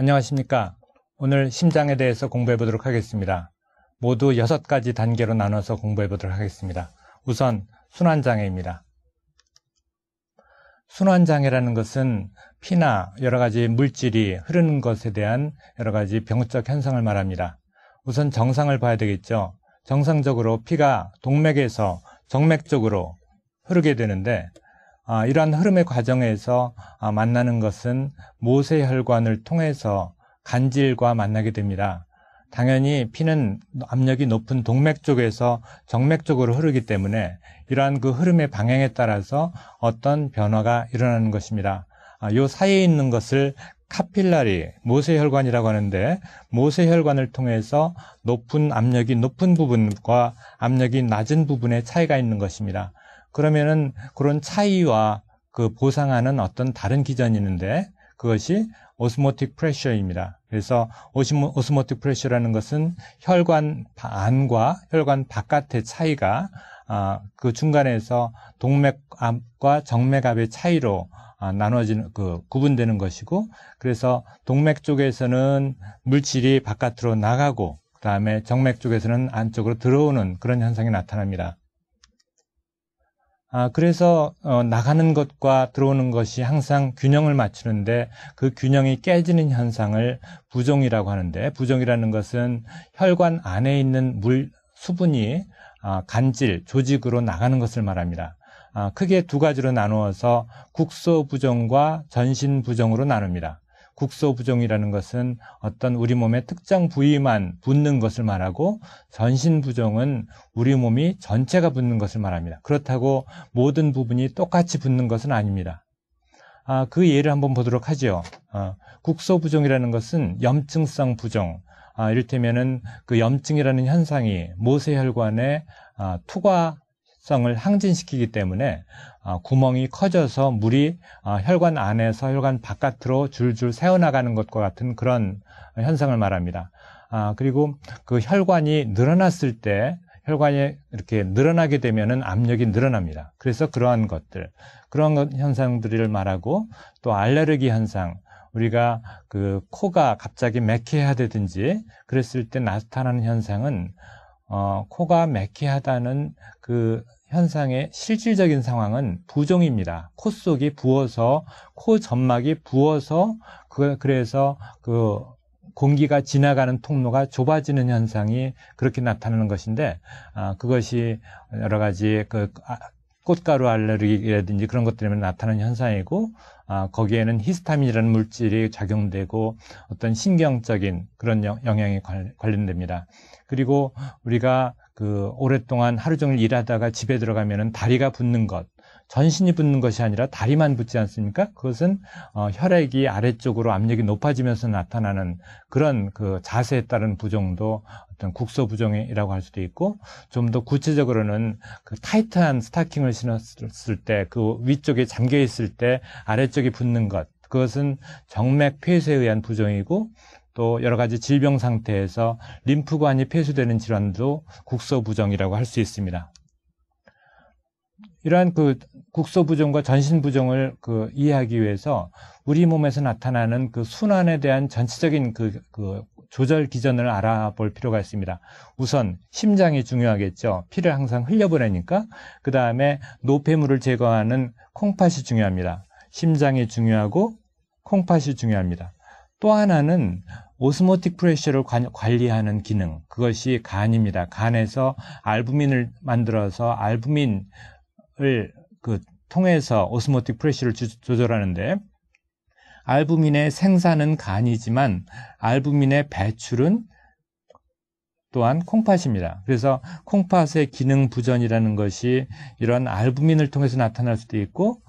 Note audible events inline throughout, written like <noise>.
안녕하십니까. 오늘 심장에 대해서 공부해 보도록 하겠습니다. 모두 6가지 단계로 나눠서 공부해 보도록 하겠습니다. 우선 순환장애입니다. 순환장애라는 것은 피나 여러 가지 물질이 흐르는 것에 대한 여러 가지 병적 현상을 말합니다. 우선 정상을 봐야 되겠죠. 정상적으로 피가 동맥에서 정맥 쪽으로 흐르게 되는데 아, 이러한 흐름의 과정에서 아, 만나는 것은 모세혈관을 통해서 간질과 만나게 됩니다. 당연히 피는 압력이 높은 동맥 쪽에서 정맥 쪽으로 흐르기 때문에 이러한 그 흐름의 방향에 따라서 어떤 변화가 일어나는 것입니다. 아, 요 사이에 있는 것을 카필라리, 모세혈관이라고 하는데 모세혈관을 통해서 높은 압력이 높은 부분과 압력이 낮은 부분의 차이가 있는 것입니다. 그러면은 그런 차이와 그 보상하는 어떤 다른 기전이 있는데 그것이 오스모틱 프레셔입니다. 그래서 오시모, 오스모틱 프레셔라는 것은 혈관 안과 혈관 바깥의 차이가 아, 그 중간에서 동맥압과 정맥압의 차이로 아, 나눠지는 그 구분되는 것이고 그래서 동맥 쪽에서는 물질이 바깥으로 나가고 그다음에 정맥 쪽에서는 안쪽으로 들어오는 그런 현상이 나타납니다. 아, 그래서 어, 나가는 것과 들어오는 것이 항상 균형을 맞추는데 그 균형이 깨지는 현상을 부종이라고 하는데 부종이라는 것은 혈관 안에 있는 물 수분이 아, 간질 조직으로 나가는 것을 말합니다. 아, 크게 두 가지로 나누어서 국소 부종과 전신 부종으로 나눕니다. 국소부종이라는 것은 어떤 우리 몸의 특정 부위만 붓는 것을 말하고 전신 부종은 우리 몸이 전체가 붓는 것을 말합니다. 그렇다고 모든 부분이 똑같이 붓는 것은 아닙니다. 아, 그 예를 한번 보도록 하죠. 아, 국소부종이라는 것은 염증성 부종. 아, 이를테면은 그 염증이라는 현상이 모세혈관에 아, 투과 성을 항진시키기 때문에 아, 구멍이 커져서 물이 아, 혈관 안에서 혈관 바깥으로 줄줄 새어나가는 것과 같은 그런 현상을 말합니다. 아, 그리고 그 혈관이 늘어났을 때 혈관이 이렇게 늘어나게 되면 압력이 늘어납니다. 그래서 그러한 것들, 그런 현상들을 말하고 또 알레르기 현상, 우리가 그 코가 갑자기 맥히야되든지 그랬을 때 나타나는 현상은 어, 코가 맥히하다는 그 현상의 실질적인 상황은 부종입니다. 코 속이 부어서 코 점막이 부어서 그, 그래서 그 공기가 지나가는 통로가 좁아지는 현상이 그렇게 나타나는 것인데 아, 그것이 여러 가지 그 아, 꽃가루 알레르기라든지 그런 것 때문에 나타나는 현상이고 아, 거기에는 히스타민이라는 물질이 작용되고 어떤 신경적인 그런 영향이 관련됩니다. 그리고 우리가 그 오랫동안 하루 종일 일하다가 집에 들어가면은 다리가 붓는 것, 전신이 붓는 것이 아니라 다리만 붓지 않습니까? 그것은 어, 혈액이 아래쪽으로 압력이 높아지면서 나타나는 그런 그 자세에 따른 부종도 어떤 국소 부종이라고 할 수도 있고 좀 더 구체적으로는 그 타이트한 스타킹을 신었을 때 그 위쪽에 잠겨 있을 때 아래쪽이 붓는 것 그것은 정맥 폐쇄에 의한 부종이고 또 여러 가지 질병 상태에서 림프관이 폐쇄되는 질환도 국소부정이라고 할 수 있습니다. 이러한 그 국소부정과 전신부정을 그 이해하기 위해서 우리 몸에서 나타나는 그 순환에 대한 전체적인 그, 그 조절 기전을 알아볼 필요가 있습니다. 우선 심장이 중요하겠죠. 피를 항상 흘려보내니까. 그 다음에 노폐물을 제거하는 콩팥이 중요합니다. 심장이 중요하고 콩팥이 중요합니다. 또 하나는 오스모틱 프레셔를 관리하는 기능 그것이 간입니다. 간에서 알부민을 만들어서 알부민을 그 통해서 오스모틱 프레셔를 조절하는데 알부민의 생산은 간이지만 알부민의 배출은 또한 콩팥입니다. 그래서 콩팥의 기능 부전이라는 것이 이런 알부민을 통해서 나타날 수도 있고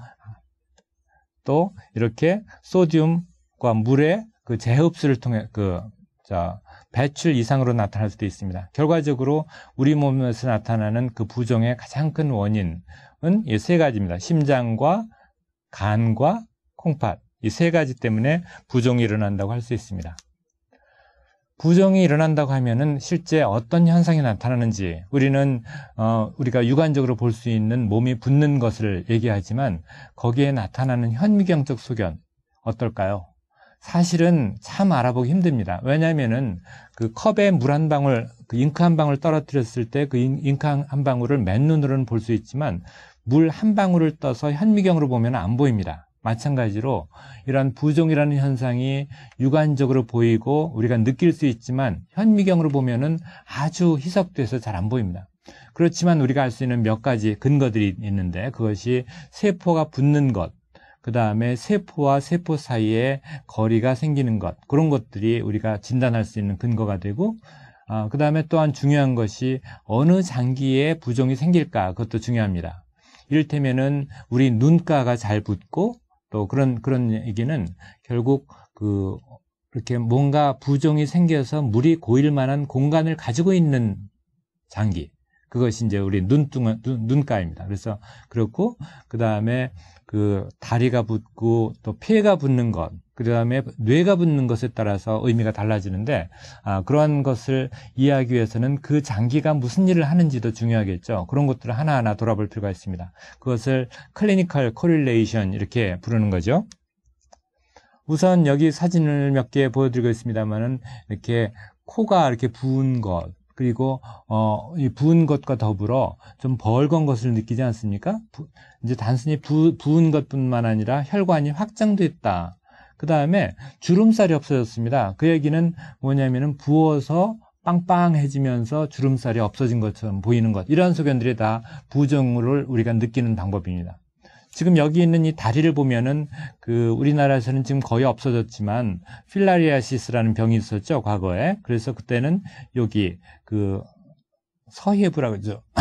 또 이렇게 소듐과 물의 그 재흡수를 통해 그 자, 배출 이상으로 나타날 수도 있습니다. 결과적으로 우리 몸에서 나타나는 그 부종의 가장 큰 원인은 이 세 가지입니다. 심장과 간과 콩팥 이 세 가지 때문에 부종이 일어난다고 할 수 있습니다. 부종이 일어난다고 하면은 실제 어떤 현상이 나타나는지 우리는 어 우리가 육안적으로 볼 수 있는 몸이 붓는 것을 얘기하지만 거기에 나타나는 현미경적 소견 어떨까요? 사실은 참 알아보기 힘듭니다. 왜냐하면은 그 컵에 물 한 방울, 그 잉크 한 방울 떨어뜨렸을 때 그 잉크 한 방울을 맨눈으로는 볼 수 있지만 물 한 방울을 떠서 현미경으로 보면 안 보입니다. 마찬가지로 이러한 부종이라는 현상이 육안적으로 보이고 우리가 느낄 수 있지만 현미경으로 보면은 아주 희석돼서 잘 안 보입니다. 그렇지만 우리가 알 수 있는 몇 가지 근거들이 있는데 그것이 세포가 붓는 것, 그 다음에 세포와 세포 사이에 거리가 생기는 것 그런 것들이 우리가 진단할 수 있는 근거가 되고 어, 아, 그 다음에 또한 중요한 것이 어느 장기에 부종이 생길까 그것도 중요합니다. 이를테면은 우리 눈가가 잘붙고또 그런 그런 얘기는 결국 그 이렇게 뭔가 부종이 생겨서 물이 고일 만한 공간을 가지고 있는 장기 그것이 이제 우리 눈뚱 눈가입니다. 그래서 그렇고 그 다음에 그 다리가 붙고 또 폐가 붙는 것, 그 다음에 뇌가 붙는 것에 따라서 의미가 달라지는데 아, 그러한 것을 이해하기 위해서는 그 장기가 무슨 일을 하는지도 중요하겠죠. 그런 것들을 하나하나 돌아볼 필요가 있습니다. 그것을 클리니컬 코릴레이션 이렇게 부르는 거죠. 우선 여기 사진을 몇 개 보여드리고 있습니다만은 이렇게 코가 이렇게 부은 것, 그리고 어, 이 부은 것과 더불어 좀 벌건 것을 느끼지 않습니까? 부, 이제 단순히 부, 부은 것뿐만 아니라 혈관이 확장됐다. 그 다음에 주름살이 없어졌습니다. 그 얘기는 뭐냐면은 부어서 빵빵해지면서 주름살이 없어진 것처럼 보이는 것. 이러한 소견들이 다 부정을 우리가 느끼는 방법입니다. 지금 여기 있는 이 다리를 보면은 그 우리나라에서는 지금 거의 없어졌지만 필라리아시스라는 병이 있었죠 과거에 그래서 그때는 여기 그 서해부라고 그러죠 <clears throat>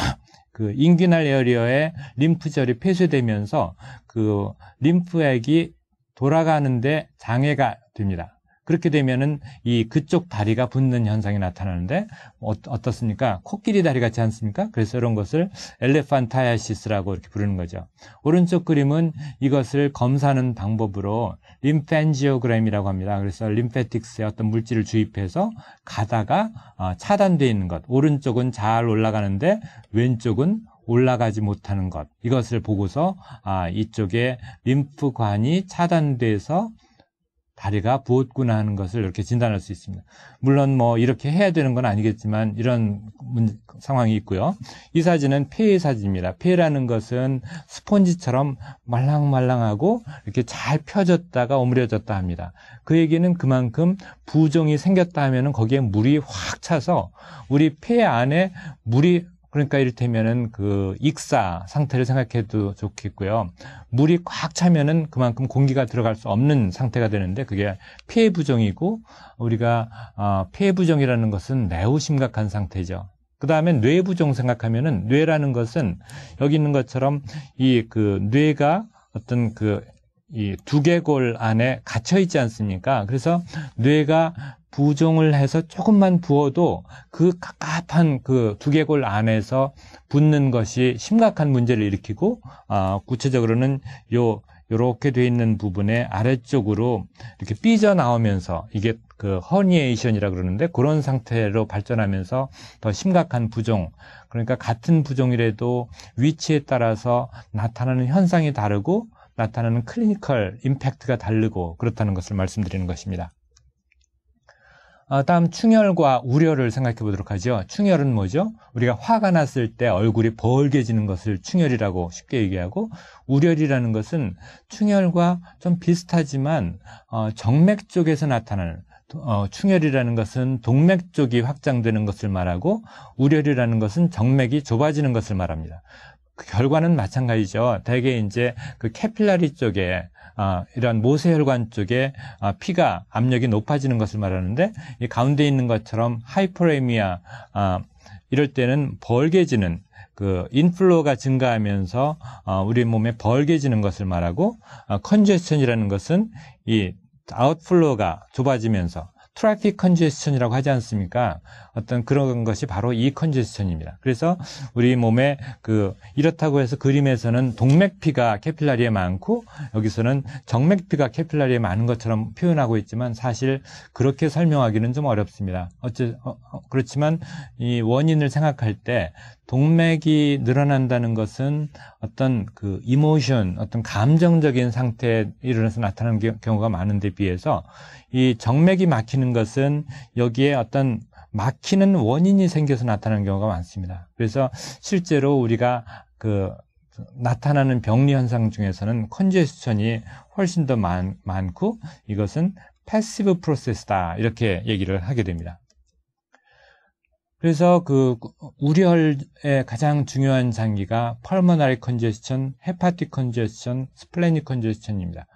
그 인귀날 에어리어의 림프절이 폐쇄되면서 그 림프액이 돌아가는데 장애가 됩니다. 그렇게 되면은 이 그쪽 다리가 붙는 현상이 나타나는데 어, 떻습니까 코끼리 다리 같지 않습니까? 그래서 이런 것을 엘레판타야시스라고 이렇게 부르는 거죠. 오른쪽 그림은 이것을 검사하는 방법으로 림펜지오그램이라고 합니다. 그래서 림페틱스에 어떤 물질을 주입해서 가다가 어, 차단되어 있는 것. 오른쪽은 잘 올라가는데 왼쪽은 올라가지 못하는 것 이것을 보고서 아 이쪽에 림프관이 차단돼서 다리가 부었구나 하는 것을 이렇게 진단할 수 있습니다. 물론 뭐 이렇게 해야 되는 건 아니겠지만 이런 문, 상황이 있고요. 이 사진은 폐의 사진입니다. 폐라는 것은 스폰지처럼 말랑말랑하고 이렇게 잘 펴졌다가 오므려졌다 합니다. 그 얘기는 그만큼 부종이 생겼다 하면은 거기에 물이 확 차서 우리 폐 안에 물이 그러니까 이를테면은 그 익사 상태를 생각해도 좋겠고요. 물이 꽉 차면은 그만큼 공기가 들어갈 수 없는 상태가 되는데 그게 폐부종이고 우리가 어, 폐부종이라는 것은 매우 심각한 상태죠. 그 다음에 뇌부종 생각하면은 뇌라는 것은 여기 있는 것처럼 이 그 뇌가 어떤 그이 두개골 안에 갇혀 있지 않습니까? 그래서 뇌가 부종을 해서 조금만 부어도 그 깝깝한 그 두개골 안에서 붙는 것이 심각한 문제를 일으키고 어, 구체적으로는 요 요렇게 돼 있는 부분에 아래쪽으로 이렇게 삐져 나오면서 이게 그 허니에이션이라 그러는데 그런 상태로 발전하면서 더 심각한 부종 그러니까 같은 부종이라도 위치에 따라서 나타나는 현상이 다르고 나타나는 클리니컬 임팩트가 다르고 그렇다는 것을 말씀드리는 것입니다. 아, 다음 충혈과 우려를 생각해 보도록 하죠. 충혈은 뭐죠? 우리가 화가 났을 때 얼굴이 벌게지는 것을 충혈이라고 쉽게 얘기하고 우려이라는 것은 충혈과 좀 비슷하지만 어, 정맥 쪽에서 나타나는 어, 충혈이라는 것은 동맥 쪽이 확장되는 것을 말하고 우려이라는 것은 정맥이 좁아지는 것을 말합니다. 그 결과는 마찬가지죠. 대개 이제 그 캐필라리 쪽에 아, 이런 모세혈관 쪽에 아, 피가 압력이 높아지는 것을 말하는데 이 가운데 있는 것처럼 하이퍼레미아 아, 이럴 때는 벌게지는 그 인플로가 증가하면서 어, 우리 몸에 벌게지는 것을 말하고 어, 컨제스천이라는 것은 이 아웃플로가 좁아지면서 트래픽 컨제스천이라고 하지 않습니까? 어떤 그런 것이 바로 이 컨제스천입니다. 그래서 우리 몸에 그 이렇다고 해서 그림에서는 동맥피가 캐필라리에 많고 여기서는 정맥피가 캐필라리에 많은 것처럼 표현하고 있지만 사실 그렇게 설명하기는 좀 어렵습니다. 어째 어, 어, 그렇지만 이 원인을 생각할 때 동맥이 늘어난다는 것은 어떤 그 이모션, 어떤 감정적인 상태에 이르러서 나타나는 경우가 많은데 비해서 이 정맥이 막히는 것은 여기에 어떤 막히는 원인이 생겨서 나타나는 경우가 많습니다. 그래서 실제로 우리가 그 나타나는 병리 현상 중에서는 컨제스천이 훨씬 더 많, 많고 이것은 패시브 프로세스다 이렇게 얘기를 하게 됩니다. 그래서 그 우리혈의 가장 중요한 장기가 펄머나리 컨제스천, 헤파틱 컨제스천, 스플레닉 컨제스천입니다.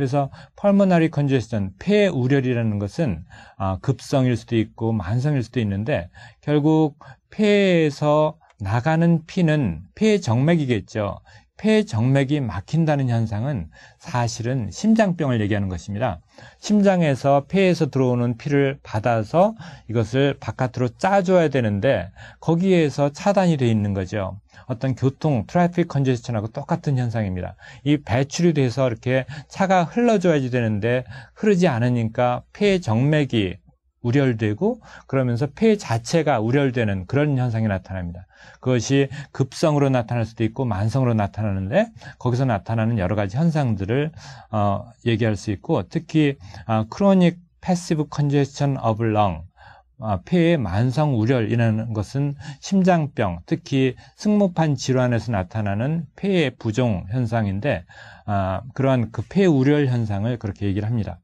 그래서 pulmonary congestion, 폐 우렬이라는 것은 아, 급성일 수도 있고 만성일 수도 있는데 결국 폐에서 나가는 피는 폐 정맥이겠죠. 폐 정맥이 막힌다는 현상은 사실은 심장병을 얘기하는 것입니다. 심장에서 폐에서 들어오는 피를 받아서 이것을 바깥으로 짜줘야 되는데 거기에서 차단이 되어 있는 거죠. 어떤 교통 트래픽 컨제스천하고 똑같은 현상입니다. 이 배출이 돼서 이렇게 차가 흘러줘야지 되는데 흐르지 않으니까 폐 정맥이 우려되고 그러면서 폐 자체가 우려되는 그런 현상이 나타납니다. 그것이 급성으로 나타날 수도 있고 만성으로 나타나는데 거기서 나타나는 여러 가지 현상들을 어, 얘기할 수 있고 특히 아, 크로닉 패시브 컨제션 어블 렁 아, 폐의 만성 우렬이라는 것은 심장병, 특히 승모판 질환에서 나타나는 폐의 부종 현상인데 아, 그러한 그폐 우렬 현상을 그렇게 얘기를 합니다.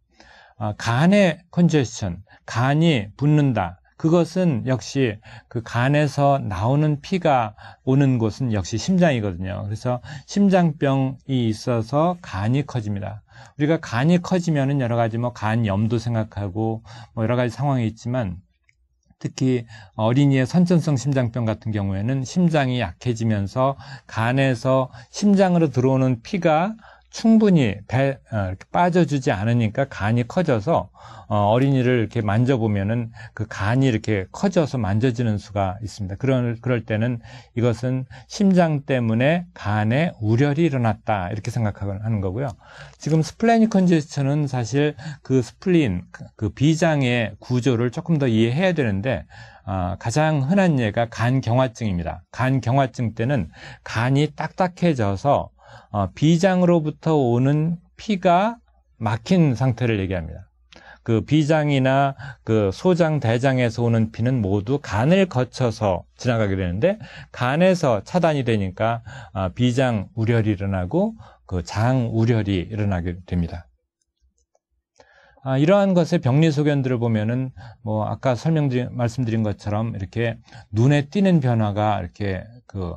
아, 간의 컨제션, 간이 붓는다. 그것은 역시 그 간에서 나오는 피가 오는 곳은 역시 심장이거든요. 그래서 심장병이 있어서 간이 커집니다. 우리가 간이 커지면은 여러 가지 뭐간 염도 생각하고 뭐 여러 가지 상황이 있지만 특히 어린이의 선천성 심장병 같은 경우에는 심장이 약해지면서 간에서 심장으로 들어오는 피가 충분히 배, 어, 빠져주지 않으니까 간이 커져서 어, 린이를 이렇게 만져보면은 그 간이 이렇게 커져서 만져지는 수가 있습니다. 그런 그럴 때는 이것은 심장 때문에 간에 우려이 일어났다 이렇게 생각하는 거고요. 지금 스플레니 컨제스천은 사실 그 스플린 그 비장의 구조를 조금 더 이해해야 되는데 어, 가장 흔한 예가 간경화증입니다. 간경화증 때는 간이 딱딱해져서 어, 비장으로부터 오는 피가 막힌 상태를 얘기합니다. 그 비장이나 그 소장, 대장에서 오는 피는 모두 간을 거쳐서 지나가게 되는데 간에서 차단이 되니까 어, 비장 우렬이 일어나고 그 장 우렬이 일어나게 됩니다. 아, 이러한 것의 병리 소견들을 보면은 뭐 아까 설명드린 말씀드린 것처럼 이렇게 눈에 띄는 변화가 이렇게 그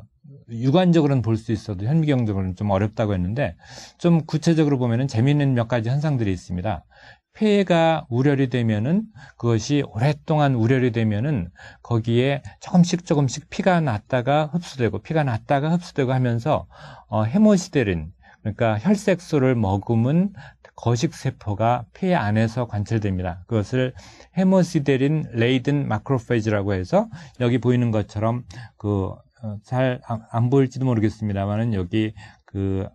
유관적으로는 볼 수 있어도 현미경적으로는 좀 어렵다고 했는데 좀 구체적으로 보면은 재미있는 몇 가지 현상들이 있습니다. 폐가 우려이 되면은 그것이 오랫동안 우려이 되면은 거기에 조금씩 조금씩 피가 났다가 흡수되고 피가 났다가 흡수되고 하면서 어, 헤모시데린 그러니까 혈색소를 머금은 거식세포가 폐 안에서 관찰됩니다. 그것을 헤모시데린 레이든 마크로페이지라고 해서 여기 보이는 것처럼 그 어, 잘안 보일지도 모르겠습니다만은 여기 그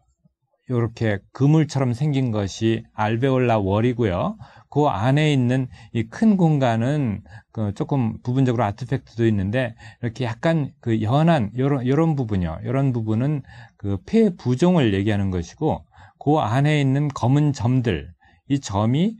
요렇게 그물처럼 생긴 것이 알베올라 월이고요. 그 안에 있는 이 큰 공간은 그 조금 부분적으로 아트팩트도 있는데 이렇게 약간 그 연한 요런 요런 부분이요. 요런 부분은 그 폐 부종을 얘기하는 것이고 그 안에 있는 검은 점들 이 점이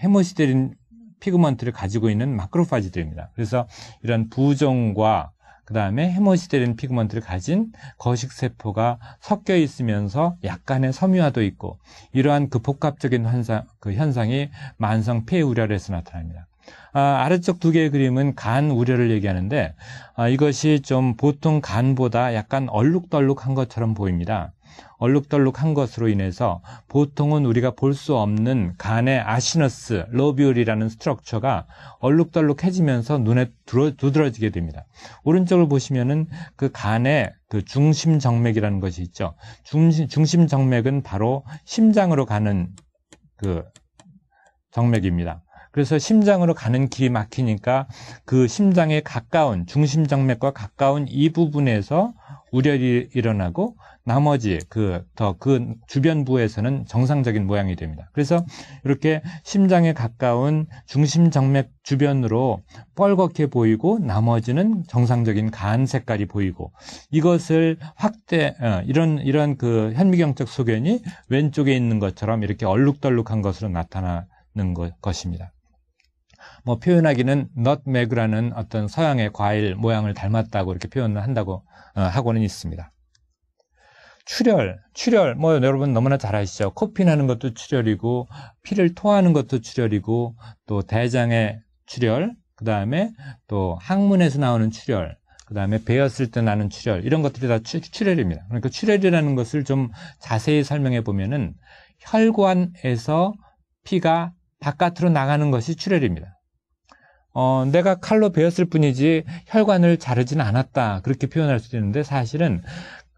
그해모시데린 피그먼트를 가지고 있는 마크로파지들입니다. 그래서 이런 부종과 그 다음에 해머시되는 피그먼트를 가진 거식세포가 섞여 있으면서 약간의 섬유화도 있고 이러한 그 복합적인 현상, 그 현상이 만성 폐 우려를 해서 나타납니다. 아, 아래쪽 두 개의 그림은 간 우려를 얘기하는데 아, 이것이 좀 보통 간보다 약간 얼룩덜룩한 것처럼 보입니다. 얼룩덜룩한 것으로 인해서 보통은 우리가 볼 수 없는 간의 아시너스 로비올이라는 스트럭처가 얼룩덜룩해지면서 눈에 두드러지게 됩니다. 오른쪽을 보시면은 그 간의 그 중심 정맥이라는 것이 있죠. 중심 중심 정맥은 바로 심장으로 가는 그 정맥입니다. 그래서 심장으로 가는 길이 막히니까 그 심장에 가까운 중심정맥과 가까운 이 부분에서 우려이 일어나고 나머지 그 더그 그 주변부에서는 정상적인 모양이 됩니다. 그래서 이렇게 심장에 가까운 중심 정맥 주변으로 뻘겋게 보이고 나머지는 정상적인 간 색깔이 보이고 이것을 확대 어, 이런 이런 그 현미경적 소견이 왼쪽에 있는 것처럼 이렇게 얼룩덜룩한 것으로 나타나는 것, 것입니다. 뭐 표현하기는 넛맥이라는 어떤 서양의 과일 모양을 닮았다고 이렇게 표현을 한다고 어, 하고는 있습니다. 출혈, 출혈, 뭐 여러분 너무나 잘 아시죠? 코피 나는 것도 출혈이고, 피를 토하는 것도 출혈이고, 또 대장의 출혈, 그 다음에 또 항문에서 나오는 출혈, 그 다음에 베었을 때 나는 출혈, 이런 것들이 다 출, 출혈입니다. 그러니까 출혈이라는 것을 좀 자세히 설명해 보면은 혈관에서 피가 바깥으로 나가는 것이 출혈입니다. 어, 내가 칼로 베었을 뿐이지 혈관을 자르지는 않았다. 그렇게 표현할 수도 있는데 사실은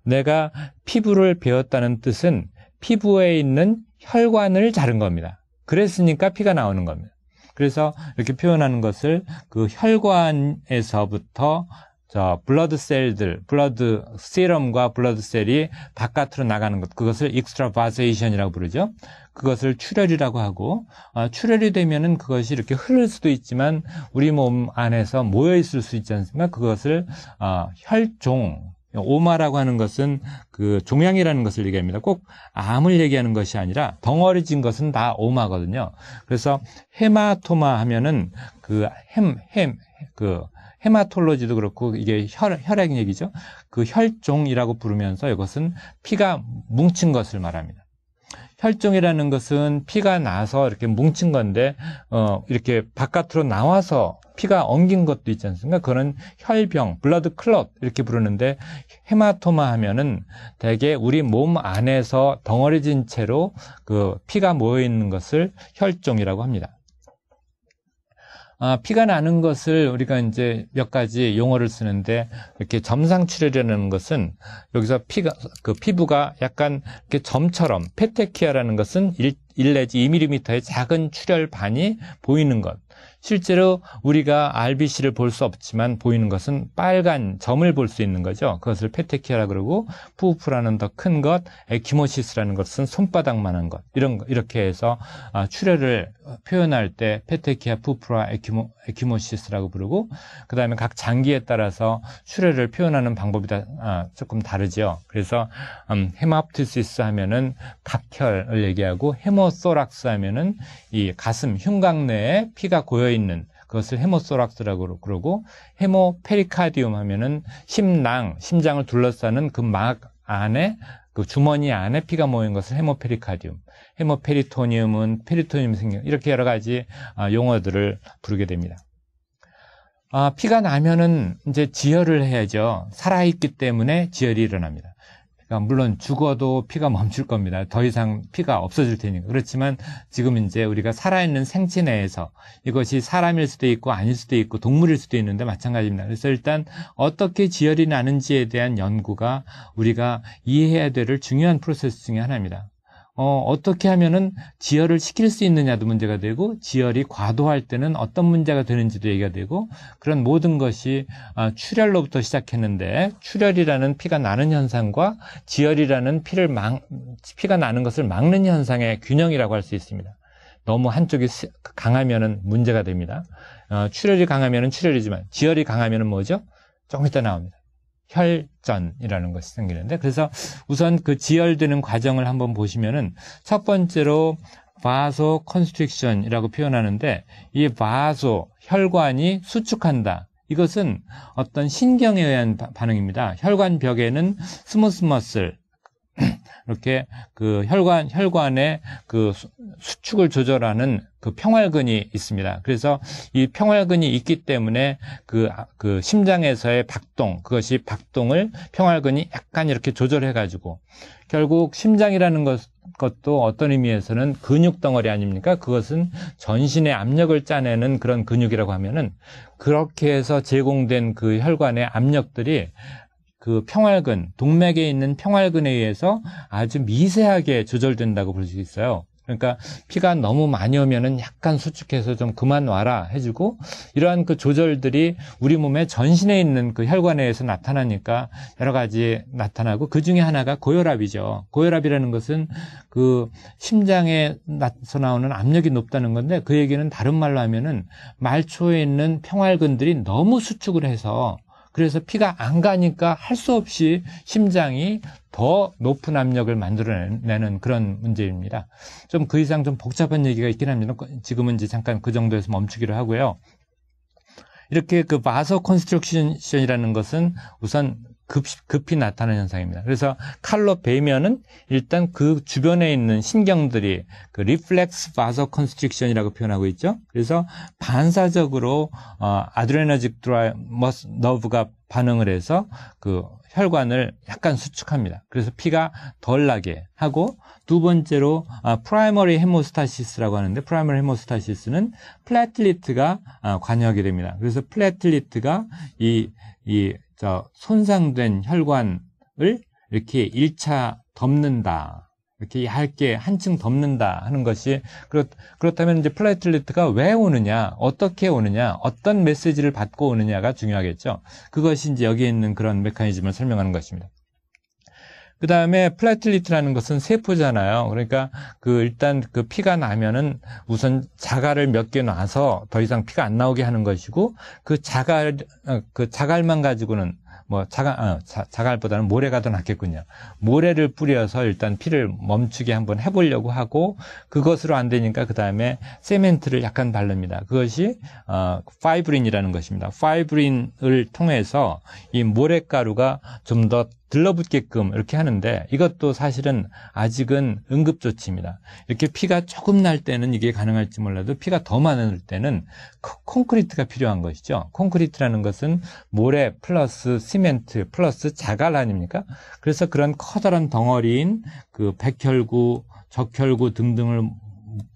내가 피부를 베었다는 뜻은 피부에 있는 혈관을 자른 겁니다. 그랬으니까 피가 나오는 겁니다. 그래서 이렇게 표현하는 것을 그 혈관에서부터 저 블러드 셀들, 블러드 세럼과 블러드 셀이 바깥으로 나가는 것, 그것을 익스트라바세이션이라고 부르죠. 그것을 출혈이라고 하고 아, 출혈이 되면은 그것이 이렇게 흐를 수도 있지만 우리 몸 안에서 모여 있을 수 있지 않습니까? 그것을 아, 혈종 오마라고 하는 것은 그 종양이라는 것을 얘기합니다. 꼭 암을 얘기하는 것이 아니라 덩어리진 것은 다 오마거든요. 그래서 헤마토마 하면은 그 햄, 햄, 그 헤마톨로지도 그렇고 이게 혈, 혈액 얘기죠. 그 혈종이라고 부르면서 이것은 피가 뭉친 것을 말합니다. 혈종이라는 것은 피가 나서 이렇게 뭉친 건데 어 이렇게 바깥으로 나와서 피가 엉긴 것도 있지 않습니까? 그거는 혈병, 블러드 클럿 이렇게 부르는데 헤마토마 하면은 대개 우리 몸 안에서 덩어리진 채로 그 피가 모여 있는 것을 혈종이라고 합니다. 아, 피가 나는 것을 우리가 이제 몇 가지 용어를 쓰는데 이렇게 점상 출혈이라는 것은 여기서 피가 그 피부가 약간 이렇게 점처럼 페테키아라는 것은 1, 1 내지 2mm의 작은 출혈반이 보이는 것. 실제로 우리가 RBC를 볼 수 없지만 보이는 것은 빨간 점을 볼 수 있는 거죠. 그것을 페테키아라 그러고 푸우프라는 더 큰 것, 에키모시스라는 것은 손바닥만한 것. 이런 이렇게 해서 아, 출혈을 어, 표현할 때 페테키아, 푸프라, 에키모 에큐모시스라고 부르고 그 다음에 각 장기에 따라서 출혈을 표현하는 방법이 다 아, 조금 다르죠. 그래서 음, 헤마프티시스 하면은 각혈을 얘기하고 헤모소락스 하면은 이 가슴 흉곽 내에 피가 고여 있는 그것을 헤모소락스라고 그러고 헤모페리카디움 하면은 심낭, 심장을 둘러싸는 그 막 안에 그 주머니 안에 피가 모인 것을 헤모페리카디움. 헤모페리토늄은페리토늄 생략 이렇게 여러 가지 아, 용어들을 부르게 됩니다. 아, 피가 나면은 이제 지혈을 해야죠. 살아있기 때문에 지혈이 일어납니다. 그러니까 물론 죽어도 피가 <laughs> 멈출 겁니다. 더 이상 피가 없어질 테니까. 그렇지만 지금 이제 우리가 살아있는 생체 내에서 이것이 사람일 수도 있고 아닐 수도 있고 동물일 수도 있는데 마찬가지입니다. 그래서 일단 어떻게 지혈이 나는지에 대한 연구가 우리가 이해해야 될 중요한 프로세스 중의 하나입니다. 어, 어떻게 하면은 지혈을 시킬 수 있느냐도 문제가 되고 지혈이 과도할 때는 어떤 문제가 되는지도 얘기가 되고 그런 모든 것이 아, 출혈로부터 시작했는데 출혈이라는 피가 나는 현상과 지혈이라는 피를 막 피가 나는 것을 막는 현상의 균형이라고 할 수 있습니다. 너무 한쪽이 강하면은 문제가 됩니다. 어, 출혈이 강하면은 출혈이지만 지혈이 강하면은 뭐죠? 조금 이따 나옵니다. 혈전이라는 것이 생기는데 그래서 우선 그 지혈되는 과정을 한번 보시면은 첫 번째로 바소 컨스트릭션이라고 표현하는데 이 바소 혈관이 수축한다. 이것은 어떤 신경에 의한 반응입니다. 혈관 벽에는 스모스 머슬 <clears throat> 이렇게 그 혈관 혈관의 그 수축을 조절하는 그 평활근이 있습니다. 그래서 이 평활근이 있기 때문에 그, 그 심장에서의 박동, 그것이 박동을 평활근이 약간 이렇게 조절해가지고 결국 심장이라는 것, 것도 어떤 의미에서는 근육 덩어리 아닙니까? 그것은 전신의 압력을 짜내는 그런 근육이라고 하면은 그렇게 해서 제공된 그 혈관의 압력들이 그 평활근, 동맥에 있는 평활근에 의해서 아주 미세하게 조절된다고 볼 수 있어요. 그러니까 피가 너무 많이 오면은 약간 수축해서 좀 그만 와라 해주고 이러한 그 조절들이 우리 몸의 전신에 있는 그 혈관에서 나타나니까 여러 가지 나타나고 그 중에 하나가 고혈압이죠. 고혈압이라는 것은 그 심장에 나서 나오는 압력이 높다는 건데 그 얘기는 다른 말로 하면은 말초에 있는 평활근들이 너무 수축을 해서 그래서 피가 안 가니까 할 수 없이 심장이 더 높은 압력을 만들어내는 그런 문제입니다. 좀 그 이상 좀 복잡한 얘기가 있긴 합니다. 그 지금은 이제 잠깐 그 정도에서 멈추기로 하고요. 이렇게 그 바서 컨스트럭션이라는 것은 우선 급, 급히 나타나는 현상입니다. 그래서 칼로 베면은 일단 그 주변에 있는 신경들이 그 리플렉스 바서 컨스트릭션이라고 표현하고 있죠. 그래서 반사적으로 어, 아드레너직 드라이 머스 너브가 반응을 해서 그 혈관을 약간 수축합니다. 그래서 피가 덜 나게 하고 두 번째로 아, 프라이머리 헤모스타시스라고 하는데 프라이머리 헤모스타시스는 플래틀리트가 아, 관여하게 됩니다. 그래서 플래틀리트가 이, 이저 손상된 혈관을 이렇게 1차 덮는다. 이렇게 얇게 한층 덮는다 하는 것이 그렇, 그렇다면 이제 플라이틀리트가 왜 오느냐, 어떻게 오느냐, 어떤 메시지를 받고 오느냐가 중요하겠죠. 그것이 이제 여기에 있는 그런 메커니즘을 설명하는 것입니다. 그 다음에 플라틀리트라는 것은 세포잖아요. 그러니까 그 일단 그 피가 나면은 우선 자갈을 몇 개 놔서 더 이상 피가 안 나오게 하는 것이고 그 자갈 어, 그 자갈만 가지고는 뭐 자갈 아, 자, 자갈보다는 모래가 더 낫겠군요. 모래를 뿌려서 일단 피를 멈추게 한번 해보려고 하고 그것으로 안 되니까 그 다음에 세멘트를 약간 바릅니다. 그것이 어, 파이브린이라는 것입니다. 파이브린을 통해서 이 모래가루가 좀더 들러붙게끔 이렇게 하는데 이것도 사실은 아직은 응급조치입니다. 이렇게 피가 조금 날 때는 이게 가능할지 몰라도 피가 더 많을 때는 콘크리트가 필요한 것이죠. 콘크리트라는 것은 모래 플러스 시멘트 플러스 자갈 아닙니까? 그래서 그런 커다란 덩어리인 그 백혈구, 적혈구 등등을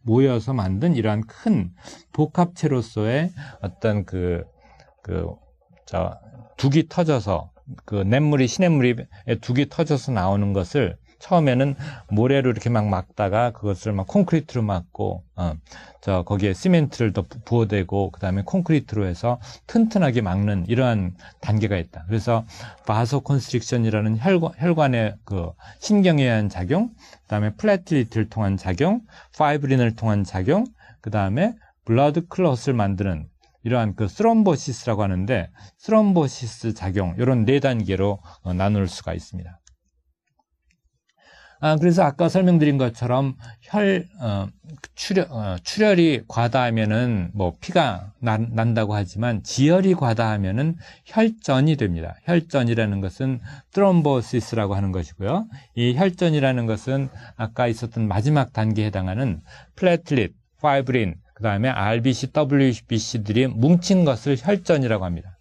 모여서 만든 이러한 큰 복합체로서의 어떤 그, 그, 저, 두기 터져서 그 냇물이 시냇물이 두 개 터져서 나오는 것을 처음에는 모래로 이렇게 막 막다가 그것을 막 콘크리트로 막고 어, 저 거기에 시멘트를 더 부어대고 그다음에 콘크리트로 해서 튼튼하게 막는 이러한 단계가 있다. 그래서 바소 콘스트릭션이라는 혈관, 혈관의 그 신경에 의한 작용, 그다음에 플래티리트를 통한 작용, 파이브린을 통한 작용, 그다음에 블러드 클럿을 만드는 이러한 그 스럼버시스라고 하는데 스럼버시스 작용 이런 네 단계로 어, 나눌 수가 있습니다. 아, 그래서 아까 설명드린 것처럼 혈, 어, 출혈, 어, 출혈이 과다하면은 뭐 피가 난, 난다고 하지만 지혈이 과다하면은 혈전이 됩니다. 혈전이라는 것은 트롬보시스라고 하는 것이고요. 이 혈전이라는 것은 아까 있었던 마지막 단계에 해당하는 플래틀릿, 파이브린, 그 다음에 RBC, WBC들이 뭉친 것을 혈전이라고 합니다.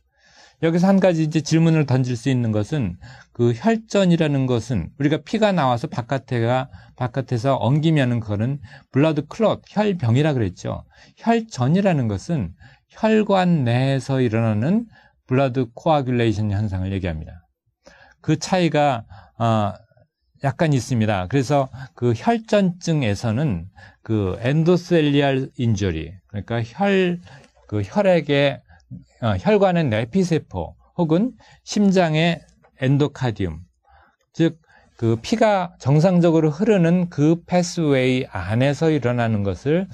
여기서 한 가지 이제 질문을 던질 수 있는 것은 그 혈전이라는 것은 우리가 피가 나와서 바깥에가 바깥에서 엉기면은 그거는 블러드 클롯 혈병이라 그랬죠. 혈전이라는 것은 혈관 내에서 일어나는 블러드 코아귤레이션 현상을 얘기합니다. 그 차이가 어, 약간 있습니다. 그래서 그 혈전증에서는 그 엔도셀리알 인조리 그러니까 혈 그 혈액의 어, 혈관의 내피세포 혹은 심장의 엔도카디움 즉 그 피가 정상적으로 흐르는 그 패스웨이 안에서 일어나는 것을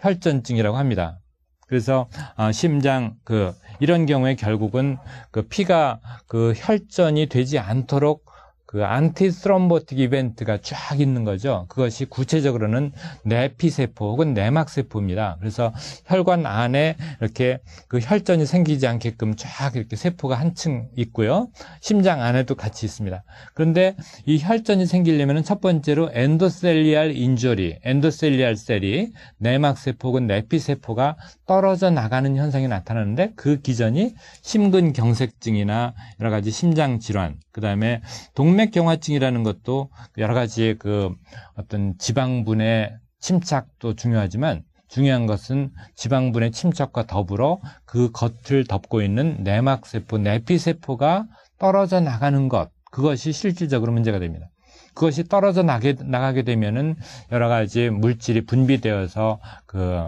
혈전증이라고 합니다. 그래서 어, 심장 그 이런 경우에 결국은 그 피가 그 혈전이 되지 않도록 그 안티 스럼보틱 이벤트가 쫙 있는 거죠. 그것이 구체적으로는 내피세포 혹은 내막세포입니다. 그래서 혈관 안에 이렇게 그 혈전이 생기지 않게끔 쫙 이렇게 세포가 한층 있고요. 심장 안에도 같이 있습니다. 그런데 이 혈전이 생기려면 첫 번째로 엔도셀리알 인조리, 엔도셀리알 셀이 내막세포 혹은 내피세포가 떨어져 나가는 현상이 나타나는데 그 기전이 심근경색증이나 여러 가지 심장 질환, 그 다음에 동맥경화증이라는 것도 여러 가지그 어떤 지방분의 침착도 중요하지만 중요한 것은 지방분의 침착과 더불어 그 겉을 덮고 있는 내막세포, 내피세포가 떨어져 나가는 것. 그것이 실질적으로 문제가 됩니다. 그것이 떨어져 나게, 나가게 되면은 여러 가지 물질이 분비되어서 그,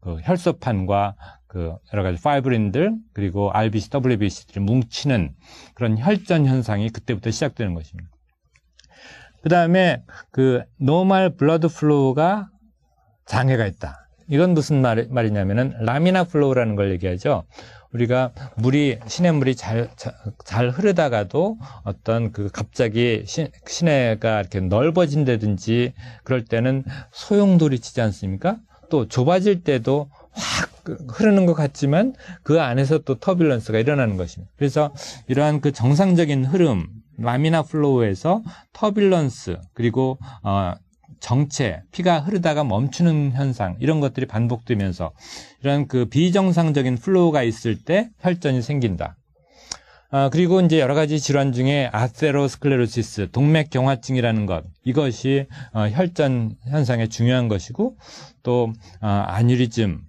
그 혈소판과 그 여러 가지 파이브린들 그리고 RBC, WBC들이 뭉치는 그런 혈전 현상이 그때부터 시작되는 것입니다. 그 다음에 그 노멀 블러드 플로우가 장애가 있다. 이건 무슨 말, 말이냐면은 라미나 플로우라는 걸 얘기하죠. 우리가 물이 시냇물이 잘 잘 흐르다가도 어떤 그 갑자기 시, 시내가 이렇게 넓어진다든지 그럴 때는 소용돌이 치지 않습니까? 또 좁아질 때도 확그 흐르는 것 같지만 그 안에서 또 터뷸런스가 일어나는 것입니다. 그래서 이러한 그 정상적인 흐름, 라미나 플로우에서 터뷸런스 그리고 어, 정체, 피가 흐르다가 멈추는 현상 이런 것들이 반복되면서 이런 그 비정상적인 플로우가 있을 때 혈전이 생긴다. 아, 그리고 이제 여러 가지 질환 중에 아테로스클레로시스, 동맥경화증이라는 것 이것이 어, 혈전 현상의 중요한 것이고 또 어, 아뉴리즘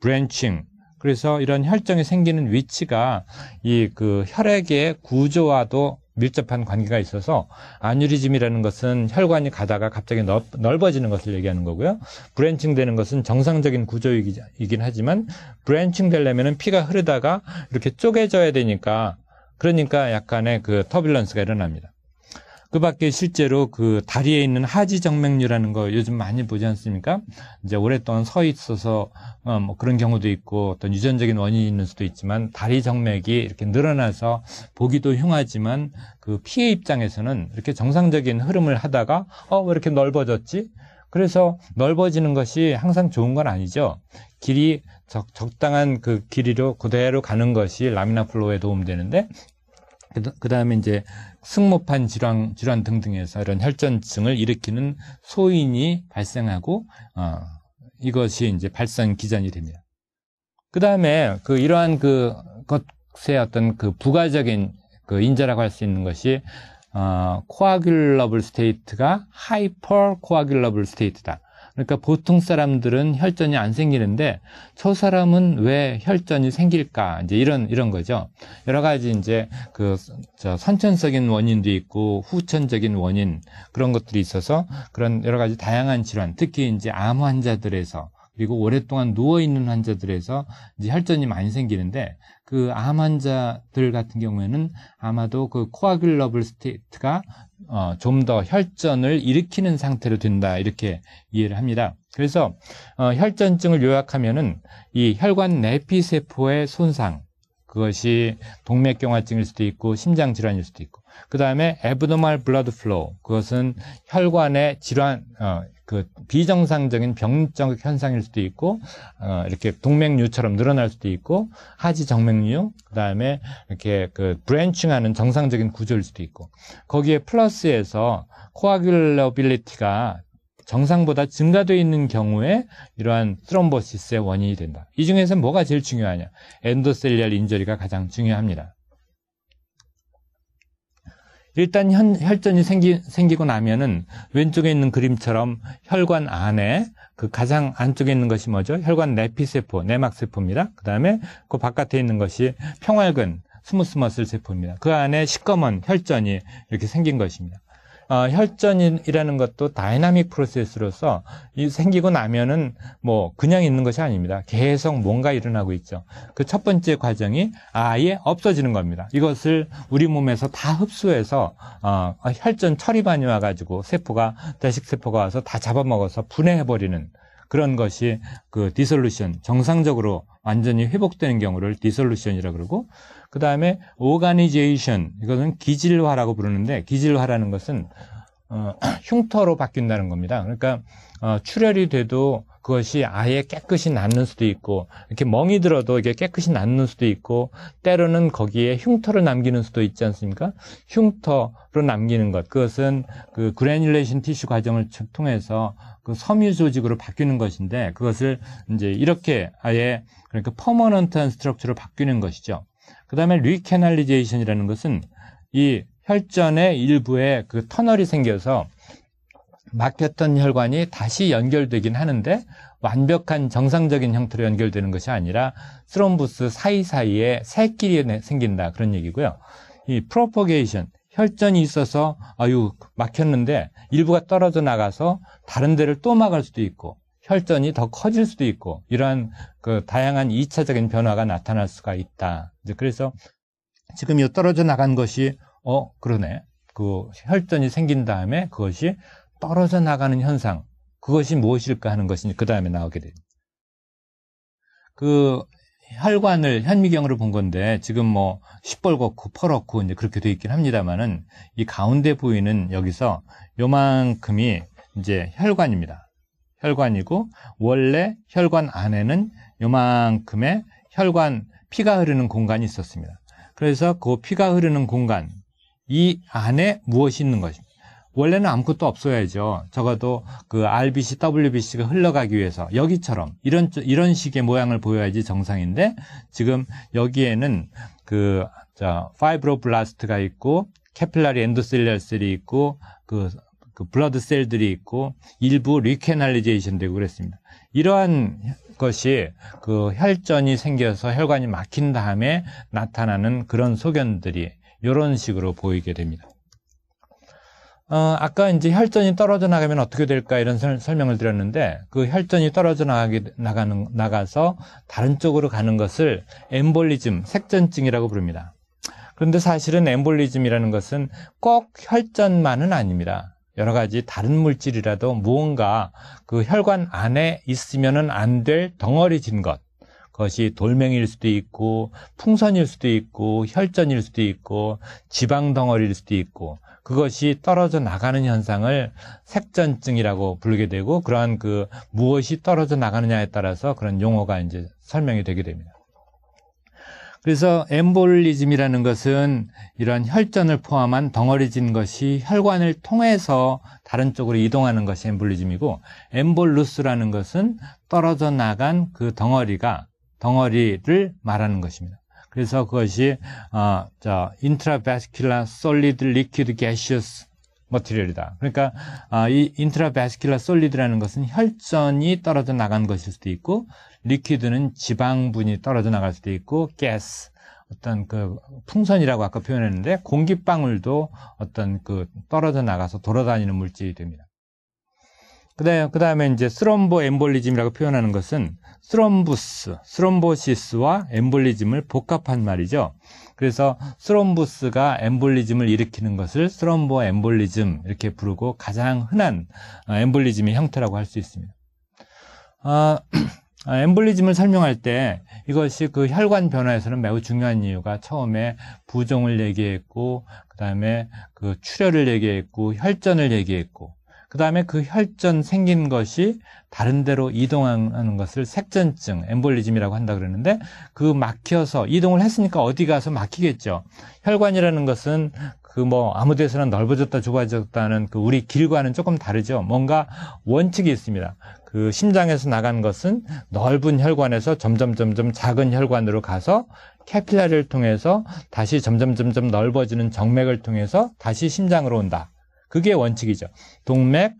브랜칭. 그래서 이런 혈정이 생기는 위치가 이 그 혈액의 구조와도 밀접한 관계가 있어서 아뉴리즘이라는 것은 혈관이 가다가 갑자기 넓, 어지는 것을 얘기하는 거고요. 브랜칭 되는 것은 정상적인 구조이긴 하지만 브랜칭 되려면 피가 흐르다가 이렇게 쪼개져야 되니까 그러니까 약간의 그터빌런스가 일어납니다. 그 밖에 실제로 그 다리에 있는 하지정맥류라는 거 요즘 많이 보지 않습니까? 이제 오랫동안 서 있어서 어, 뭐 그런 경우도 있고 어떤 유전적인 원인이 있는 수도 있지만 다리 정맥이 이렇게 늘어나서 보기도 흉하지만 그 피해 입장에서는 이렇게 정상적인 흐름을 하다가 어, 왜 이렇게 넓어졌지? 그래서 넓어지는 것이 항상 좋은 건 아니죠. 길이 적, 적당한 그 길이로 그대로 가는 것이 라미나 플로우에 도움되는데 그 다음에 이제 승모판 질환, 질환 등등에서 이런 혈전증을 일으키는 소인이 발생하고 어, 이것이 이제 발산 기전이 됩니다. 그 다음에 그 이러한 그 것의 어떤 그 부가적인 그 인자라고 할 수 있는 것이 어, 코아귤러블 스테이트가 하이퍼 코아귤러블 스테이트다. 그러니까 보통 사람들은 혈전이 안 생기는데 저 사람은 왜 혈전이 생길까 이제 이런 이런 거죠. 여러 가지 이제 그저 선천적인 원인도 있고 후천적인 원인 그런 것들이 있어서 그런 여러 가지 다양한 질환, 특히 이제 암 환자들에서 그리고 오랫동안 누워 있는 환자들에서 이제 혈전이 많이 생기는데 그 암 환자들 같은 경우에는 아마도 그 코아귤러블 스테이트가 어, 좀 더 혈전을 일으키는 상태로 된다 이렇게 이해를 합니다. 그래서 어, 혈전증을 요약하면은 이 혈관 내피 세포의 손상 그것이 동맥경화증일 수도 있고 심장 질환일 수도 있고 그 다음에 에브노말 블러드 플로우 그것은 혈관의 질환 어, 그 비정상적인 병적 현상일 수도 있고 어, 이렇게 동맥류처럼 늘어날 수도 있고 하지 정맥류 그 다음에 이렇게 그 브랜칭하는 정상적인 구조일 수도 있고 거기에 플러스에서 코아귤러빌리티가 정상보다 증가되어 있는 경우에 이러한 트롬보시스의 원인이 된다. 이 중에서 뭐가 제일 중요하냐? 엔도셀리얼 인저리가 가장 중요합니다. 일단 현, 혈전이 생기, 생기고 나면은 왼쪽에 있는 그림처럼 혈관 안에 그 가장 안쪽에 있는 것이 뭐죠? 혈관 내피세포, 내막세포입니다. 그 다음에 그 바깥에 있는 것이 평활근, 스무스머슬 세포입니다. 그 안에 시꺼먼 혈전이 이렇게 생긴 것입니다. 어, 혈전이라는 것도 다이나믹 프로세스로서 이 생기고 나면은 뭐 그냥 있는 것이 아닙니다. 계속 뭔가 일어나고 있죠. 그 첫 번째 과정이 아예 없어지는 겁니다. 이것을 우리 몸에서 다 흡수해서 어, 혈전 처리반이 와가지고 세포가 대식 세포가 와서 다 잡아먹어서 분해해버리는 그런 것이 그 디솔루션 정상적으로 완전히 회복되는 경우를 디솔루션이라 고 그러고 그 다음에 오가니제이션 이것은 기질화라고 부르는데 기질화라는 것은 어, <clears throat> 흉터로 바뀐다는 겁니다. 그러니까 어, 출혈이 돼도 그것이 아예 깨끗이 낫는 수도 있고 이렇게 멍이 들어도 이게 깨끗이 낫는 수도 있고 때로는 거기에 흉터를 남기는 수도 있지 않습니까? 흉터로 남기는 것 그것은 그 그래뉼레이션 티슈 과정을 통해서 그 섬유 조직으로 바뀌는 것인데 그것을 이제 이렇게 아예 그러니까 퍼머넌트한 스트럭처로 바뀌는 것이죠. 그다음에 리캐널리제이션이라는 것은 이 혈전의 일부에 그 터널이 생겨서 막혔던 혈관이 다시 연결되긴 하는데 완벽한 정상적인 형태로 연결되는 것이 아니라 트롬부스 사이사이에 새끼리 생긴다 그런 얘기고요. 이 프로포게이션 혈전이 있어서 아유 막혔는데 일부가 떨어져 나가서 다른 데를 또 막을 수도 있고 혈전이 더 커질 수도 있고 이러한 그 다양한 2차적인 변화가 나타날 수가 있다. 이제 그래서 지금 이 떨어져 나간 것이 어 그러네. 그 혈전이 생긴 다음에 그것이 떨어져 나가는 현상 그것이 무엇일까 하는 것이 그 다음에 나오게 됩니다. 그 혈관을 현미경으로 본 건데 지금 뭐 시뻘겋고 퍼렇고 이제 그렇게 돼 있긴 합니다만은 이 가운데 보이는 여기서 요만큼이 이제 혈관입니다. 혈관이고 원래 혈관 안에는 요만큼의 혈관 피가 흐르는 공간이 있었습니다. 그래서 그 피가 흐르는 공간 이 안에 무엇이 있는 것입니다. 원래는 아무것도 없어야죠. 적어도 그 RBC, WBC가 흘러가기 위해서 여기처럼 이런 이런 식의 모양을 보여야지 정상인데 지금 여기에는 그 파이브로블라스트가 있고 캐필라리 엔도셀리얼셀이 있고 그, 그 블러드 셀들이 있고 일부 리캐널리제이션 되고 그랬습니다. 이러한 것이 그 혈전이 생겨서 혈관이 막힌 다음에 나타나는 그런 소견들이 이런 식으로 보이게 됩니다. 어, 아까 이제 혈전이 떨어져 나가면 어떻게 될까 이런 설, 명을 드렸는데 그 혈전이 떨어져 나가게, 나가는, 나가서 다른 쪽으로 가는 것을 엠볼리즘, 색전증이라고 부릅니다. 그런데 사실은 엠볼리즘이라는 것은 꼭 혈전만은 아닙니다. 여러 가지 다른 물질이라도 무언가 그 혈관 안에 있으면은 안 될 덩어리진 것. 그것이 돌멩이일 수도 있고 풍선일 수도 있고 혈전일 수도 있고 지방 덩어리일 수도 있고 그것이 떨어져 나가는 현상을 색전증이라고 부르게 되고 그러한 그 무엇이 떨어져 나가느냐에 따라서 그런 용어가 이제 설명이 되게 됩니다. 그래서 엠볼리즘이라는 것은 이러한 혈전을 포함한 덩어리진 것이 혈관을 통해서 다른 쪽으로 이동하는 것이 엠볼리즘이고 엠볼루스라는 것은 떨어져 나간 그 덩어리가 덩어리를 말하는 것입니다. 그래서 그것이 아, 어, 자, intravascular solid liquid gaseous 머티리얼이다. 그러니까 아, 이 인트라베스큘라 솔리드라는 것은 혈전이 떨어져 나간 것일 수도 있고 리퀴드는 지방분이 떨어져 나갈 수도 있고 가스 어떤 그 풍선이라고 아까 표현했는데 공기방울도 어떤 그 떨어져 나가서 돌아다니는 물질이 됩니다. 그다음에 그다음에 이제 스럼보 엠볼리즘이라고 표현하는 것은 스럼부스, 스럼보시스와 엠볼리즘을 복합한 말이죠. 그래서 스럼부스가 엠볼리즘을 일으키는 것을 스럼보 엠볼리즘 이렇게 부르고 가장 흔한 어, 엠볼리즘의 형태라고 할 수 있습니다. 아, <clears throat> 아 엠볼리즘을 설명할 때 이것이 그 혈관 변화에서는 매우 중요한 이유가 처음에 부종을 얘기했고 그 다음에 그 출혈을 얘기했고 혈전을 얘기했고 그 다음에 그 혈전 생긴 것이 다른 데로 이동하는 것을 색전증, 엠볼리즘이라고 한다 그러는데 그 막혀서 이동을 했으니까 어디 가서 막히겠죠. 혈관이라는 것은 그 뭐 아무 데서나 넓어졌다 좁아졌다는 그 우리 길과는 조금 다르죠. 뭔가 원칙이 있습니다. 그 심장에서 나간 것은 넓은 혈관에서 점점 점점 작은 혈관으로 가서 캐필라를 통해서 다시 점점 점점 넓어지는 정맥을 통해서 다시 심장으로 온다. 그게 원칙이죠. 동맥,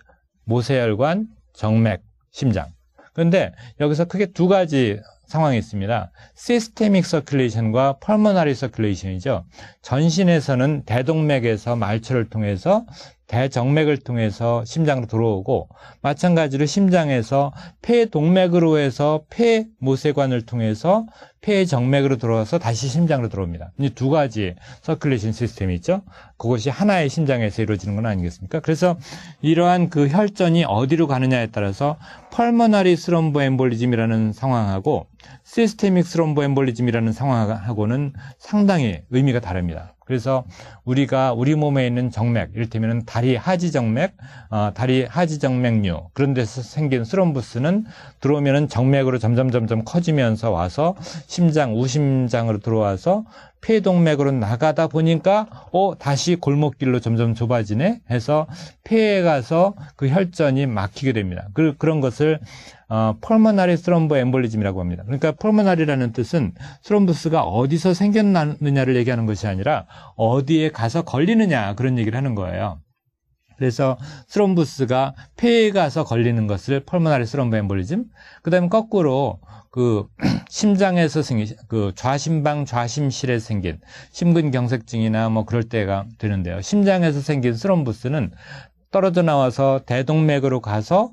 모세혈관, 정맥, 심장. 그런데 여기서 크게 두 가지 상황이 있습니다. 시스테믹 서큘레이션과 펄머나리 서큘레이션이죠. 전신에서는 대동맥에서 말초를 통해서 대정맥을 통해서 심장으로 들어오고 마찬가지로 심장에서 폐동맥으로 해서 폐모세관을 통해서 폐의 정맥으로 들어와서 다시 심장으로 들어옵니다. 이 두 가지 서클레이션 시스템이 있죠. 그것이 하나의 심장에서 이루어지는 건 아니겠습니까? 그래서 이러한 그 혈전이 어디로 가느냐에 따라서 펄머나리 스럼보 엠볼리즘이라는 상황하고 시스테믹 스럼보 엠볼리즘이라는 상황하고는 상당히 의미가 다릅니다. 그래서 우리가 우리 몸에 있는 정맥, 이를테면 다리 하지 정맥, 어, 다리 하지 정맥류 그런 데서 생긴 스럼부스는 들어오면 정맥으로 점점 점점 커지면서 와서 심장, 우심장으로 들어와서 폐동맥으로 나가다 보니까 어 다시 골목길로 점점 좁아지네 해서 폐에 가서 그 혈전이 막히게 됩니다. 그, 런 것을 어, 펄머나리 스럼브 엠볼리즘이라고 합니다. 그러니까 펄머나리라는 뜻은 스럼부스가 어디서 생겼느냐를 얘기하는 것이 아니라 어디에 가서 걸리느냐 그런 얘기를 하는 거예요. 그래서 스럼부스가 폐에 가서 걸리는 것을 펄모나리 스럼브 엠볼리즘. 그다음에 거꾸로 그 <clears throat> 심장에서 생긴 그 좌심방 좌심실에 생긴 심근경색증이나 뭐 그럴 때가 되는데요. 심장에서 생긴 스럼부스는 떨어져 나와서 대동맥으로 가서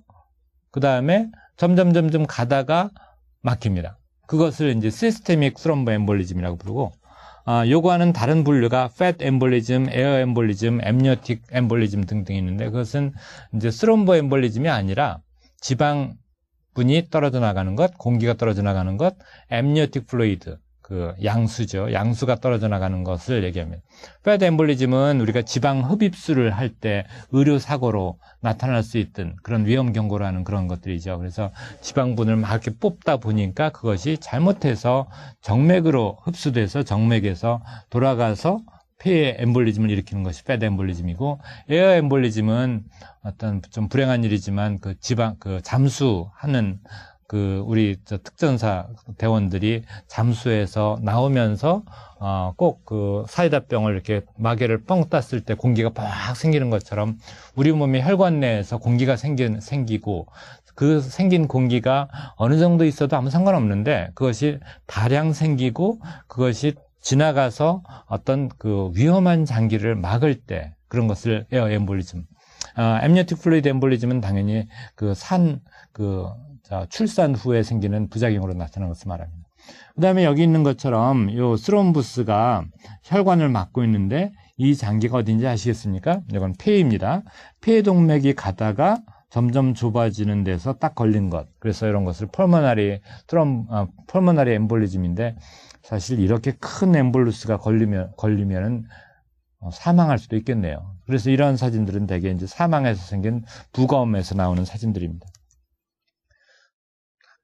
그다음에 점점 점점 가다가 막힙니다. 그것을 이제 시스테믹 스럼브 엠볼리즘이라고 부르고 아, 요구하는 다른 분류가 fat air embolism, 엠볼리즘, 에어 엠볼리즘, 엠뇨틱 엠볼리즘 등등 있는데 그것은 이제 스롬보 엠볼리즘이 아니라 지방 분이 떨어져 나가는 것, 공기가 떨어져 나가는 것, a m n i o t 엠뇨틱 플루이드, 그 양수죠. 양수가 떨어져 나가는 것을 얘기합니다. 패드 엠볼리즘은 우리가 지방 흡입술을 할 때 의료 사고로 나타날 수 있던 그런 위험 경고라는 그런 것들이죠. 그래서 지방분을 막 이렇게 뽑다 보니까 그것이 잘못해서 정맥으로 흡수돼서 정맥에서 돌아가서 폐에 엠볼리즘을 일으키는 것이 패드 엠볼리즘이고 에어 엠볼리즘은 어떤 좀 불행한 일이지만 그 지방 그 잠수하는 그 우리 특전사 대원들이 잠수해서 나오면서 어꼭그 사이다병을 이렇게 마개를 뻥 땄을 때 공기가 빡 생기는 것처럼 우리 몸의 혈관 내에서 공기가 생긴 생기고 그 생긴 공기가 어느 정도 있어도 아무 상관없는데 그것이 다량 생기고 그것이 지나가서 어떤 그 위험한 장기를 막을 때 그런 것을 에어 예, 엠볼리즘 아, 엠니오틱 플루이드 엠볼리즘은 당연히 그 산그 그 자, 출산 후에 생기는 부작용으로 나타나는 것을 말합니다. 그 다음에 여기 있는 것처럼 요 스롬부스가 혈관을 막고 있는데 이 장기가 어딘지 아시겠습니까? 이건 폐입니다. 폐 동맥이 가다가 점점 좁아지는 데서 딱 걸린 것. 그래서 이런 것을 펄머나리 트럼 아, 펄머나리 엠볼리즘인데 사실 이렇게 큰 엠볼루스가 걸리면 걸리면은 어, 사망할 수도 있겠네요. 그래서 이런 사진들은 대개 이제 사망해서 생긴 부검에서 나오는 사진들입니다.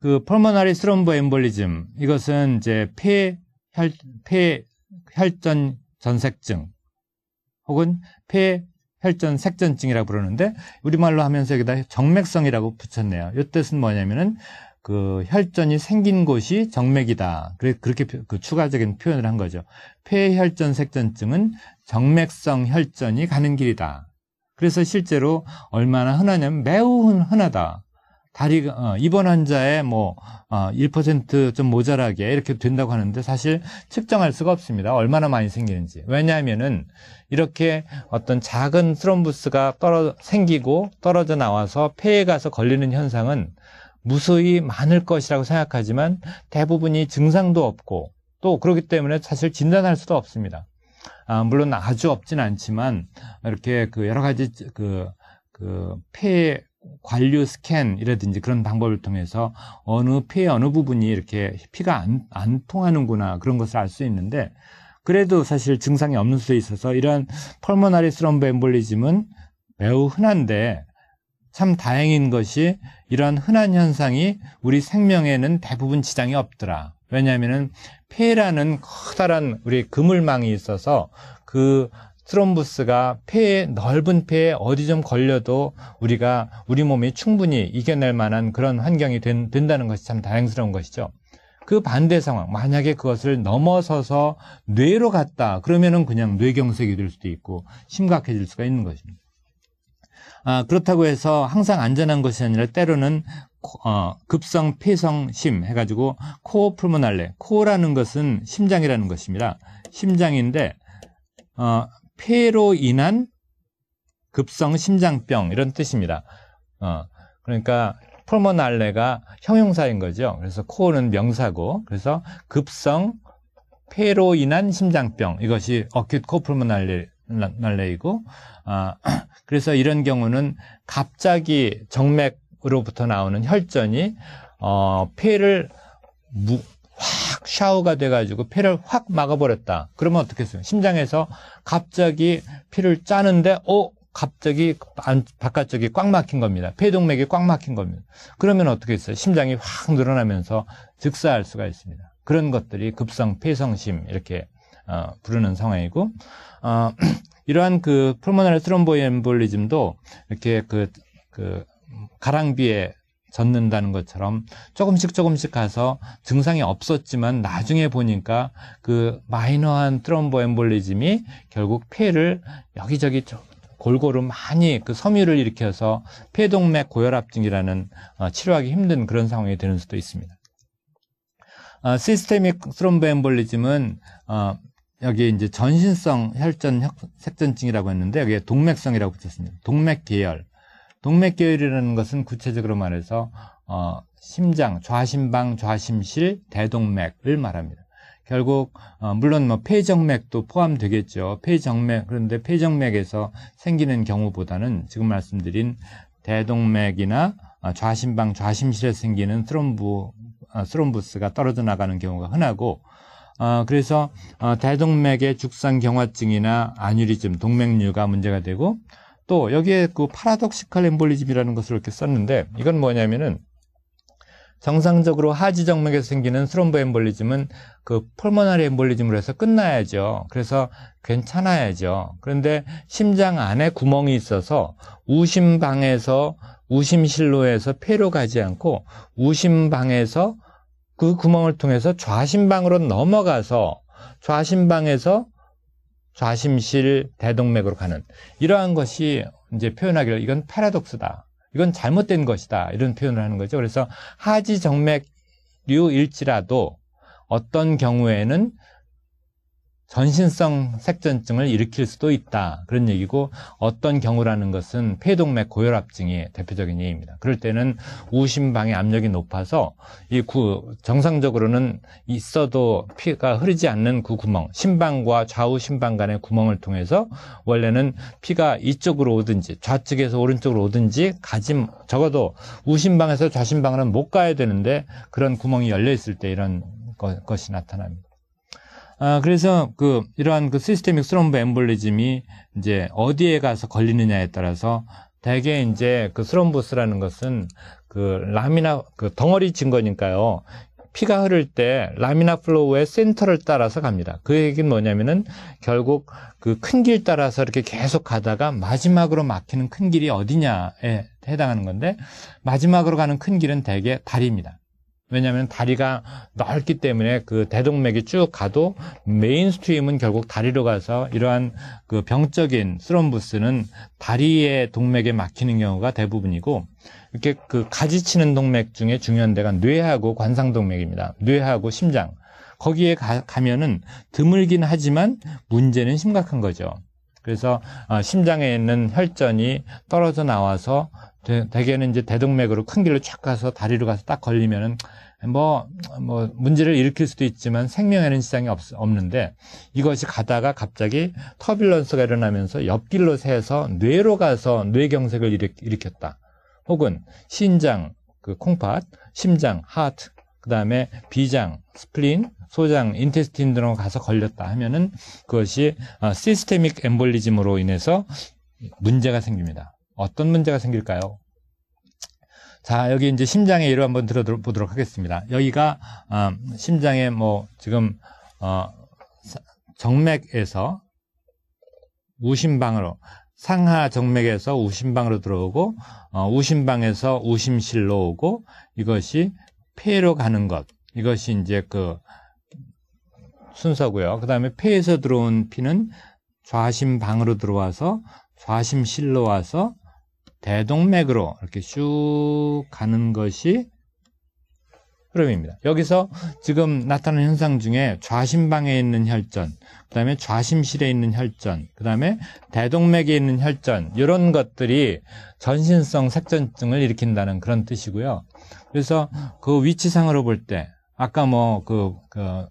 그 펄모나리 스럼보 엠볼리즘 이것은 이제 폐, 혈, 폐 혈전 전색증 혹은 폐 혈전 색전증이라고 부르는데 우리말로 하면서 여기다 정맥성이라고 붙였네요. 이 뜻은 뭐냐면은 그 혈전이 생긴 곳이 정맥이다. 그렇게 그 추가적인 표현을 한 거죠. 폐혈전 색전증은 정맥성 혈전이 가는 길이다. 그래서 실제로 얼마나 흔하냐면 매우 흔하다. 다리가 어, 입원 환자의 뭐1%좀 어, 모자라게 이렇게 된다고 하는데 사실 측정할 수가 없습니다. 얼마나 많이 생기는지. 왜냐하면은 이렇게 어떤 작은 트롬부스가 떨어 생기고 떨어져 나와서 폐에 가서 걸리는 현상은 무수히 많을 것이라고 생각하지만 대부분이 증상도 없고 또 그렇기 때문에 사실 진단할 수도 없습니다. 아, 물론 아주 없진 않지만 이렇게 그 여러 가지 그, 그 폐에 관류 스캔이라든지 그런 방법을 통해서 어느 폐 어느 부분이 이렇게 피가 안, 안 통하는구나 그런 것을 알 수 있는데 그래도 사실 증상이 없는 수에 있어서 이런 펄모나리 스럼브 엠볼리즘은 매우 흔한데 참 다행인 것이 이러한 흔한 현상이 우리 생명에는 대부분 지장이 없더라. 왜냐하면은 폐라는 커다란 우리 그물망이 있어서 그 트롬부스가 폐에 넓은 폐에 어디 좀 걸려도 우리가 우리 몸이 충분히 이겨낼 만한 그런 환경이 된, 다는 것이 참 다행스러운 것이죠. 그 반대 상황 만약에 그것을 넘어서서 뇌로 갔다 그러면은 그냥 뇌경색이 될 수도 있고 심각해질 수가 있는 것입니다. 아, 그렇다고 해서 항상 안전한 것이 아니라 때로는 어, 급성 폐성심 해가지고 코풀문할래 코라는 것은 심장이라는 것입니다. 심장인데 어, 폐로 인한 급성 심장병 이런 뜻입니다. 어, 그러니까 폴모날레가 형용사인 거죠. 그래서 코어는 명사고 그래서 급성 폐로 인한 심장병 이것이 어큐트 코폴모날레이고 아, <clears throat> 그래서 이런 경우는 갑자기 정맥으로부터 나오는 혈전이 어, 폐를 무, 확 샤워가 돼가지고 폐를확 막아버렸다. 그러면 어떻겠어요? 심장에서 갑자기 피를 짜는데, 어? 갑자기 안, 바깥쪽이 꽉 막힌 겁니다. 폐동맥이 꽉 막힌 겁니다. 그러면 어떻게 있어요? 심장이 확 늘어나면서 즉사할 수가 있습니다. 그런 것들이 급성 폐성심 이렇게 어, 부르는 상황이고 어, <clears throat> 이러한 그 풀모널 트롬보엠볼리즘도 이렇게 그, 그 가랑비에 젖는다는 것처럼 조금씩 조금씩 가서 증상이 없었지만 나중에 보니까 그 마이너한 트롬보 엠볼리즘이 결국 폐를 여기저기 골고루 많이 그 섬유를 일으켜서 폐동맥 고혈압증이라는 어, 치료하기 힘든 그런 상황이 되는 수도 있습니다. 어, 시스테믹 트롬보 엠볼리즘은 어, 여기 이제 전신성 혈전 색전증이라고 했는데 여기에 동맥성이라고 붙였습니다. 동맥 계열. 동맥교혈이라는 것은 구체적으로 말해서 어, 심장, 좌심방, 좌심실, 대동맥을 말합니다. 결국 어, 물론 뭐 폐정맥도 포함되겠죠. 폐정맥 그런데 폐정맥에서 생기는 경우보다는 지금 말씀드린 대동맥이나 어, 좌심방, 좌심실에 생기는 트롬부 어, 스럼부스가 떨어져 나가는 경우가 흔하고 어, 그래서 어, 대동맥의 죽상 경화증이나 아뉴리즘, 동맥류가 문제가 되고 또 여기에 그 파라독시칼 엠볼리즘이라는 것을 이렇게 썼는데 이건 뭐냐면은 정상적으로 하지 정맥에서 생기는 스롬보 엠볼리즘은 그 폴모나리 엠볼리즘으로 해서 끝나야죠. 그래서 괜찮아야죠. 그런데 심장 안에 구멍이 있어서 우심방에서 우심실로에서 폐로 가지 않고 우심방에서 그 구멍을 통해서 좌심방으로 넘어가서 좌심방에서 좌심실 대동맥으로 가는 이러한 것이 이제 표현하기로 이건 패러독스다. 이건 잘못된 것이다. 이런 표현을 하는 거죠. 그래서 하지정맥류 일지라도 어떤 경우에는 전신성 색전증을 일으킬 수도 있다. 그런 얘기고 어떤 경우라는 것은 폐동맥 고혈압증이 대표적인 예입니다. 그럴 때는 우심방의 압력이 높아서 이 구, 정상적으로는 있어도 피가 흐르지 않는 그 구멍, 심방과 좌우 심방 간의 구멍을 통해서 원래는 피가 이쪽으로 오든지 좌측에서 오른쪽으로 오든지 가지 적어도 우심방에서 좌심방으로는 못 가야 되는데 그런 구멍이 열려 있을 때 이런 것, 것이 나타납니다. 아, 그래서 그 이러한 그 시스테믹 스럼브 엠볼리즘이 이제 어디에 가서 걸리느냐에 따라서 대개 이제 그 스럼부스라는 것은 그 라미나 그 덩어리 증거니까요. 피가 흐를 때 라미나 플로우의 센터를 따라서 갑니다. 그 얘기는 뭐냐면은 결국 그 큰 길 따라서 이렇게 계속 가다가 마지막으로 막히는 큰 길이 어디냐에 해당하는 건데 마지막으로 가는 큰 길은 대개 다리입니다. 왜냐하면 다리가 넓기 때문에 그 대동맥이 쭉 가도 메인스트림은 결국 다리로 가서 이러한 그 병적인 스럼부스는 다리의 동맥에 막히는 경우가 대부분이고 이렇게 그 가지치는 동맥 중에 중요한 데가 뇌하고 관상동맥입니다. 뇌하고 심장 거기에 가, 가면은 드물긴 하지만 문제는 심각한 거죠. 그래서 어, 심장에 있는 혈전이 떨어져 나와서 대, 대개는 이제 대동맥으로 큰 길로 촥 가서 다리로 가서 딱 걸리면은 뭐, 뭐, 문제를 일으킬 수도 있지만 생명에는 지장이 없, 없는데 이것이 가다가 갑자기 터빌런스가 일어나면서 옆길로 새서 뇌로 가서 뇌경색을 일으, 일으켰다. 혹은 신장, 그 콩팥, 심장, 하트, 그 다음에 비장, 스플린, 소장, 인테스틴 등으로 가서 걸렸다 하면은 그것이 시스테믹 어, 엠볼리즘으로 인해서 문제가 생깁니다. 어떤 문제가 생길까요? 자, 여기 이제 심장의 예로 한번 들어보도록 하겠습니다. 여기가 어, 심장의 뭐 지금 어, 정맥에서 우심방으로 상하 정맥에서 우심방으로 들어오고 어, 우심방에서 우심실로 오고 이것이 폐로 가는 것 이것이 이제 그 순서고요. 그 다음에 폐에서 들어온 피는 좌심방으로 들어와서 좌심실로 와서 대동맥으로 이렇게 쭉 가는 것이 흐름입니다. 여기서 지금 나타나는 현상 중에 좌심방에 있는 혈전, 그 다음에 좌심실에 있는 혈전, 그 다음에 대동맥에 있는 혈전, 이런 것들이 전신성 색전증을 일으킨다는 그런 뜻이고요. 그래서 그 위치상으로 볼 때, 아까 뭐, 그, 그,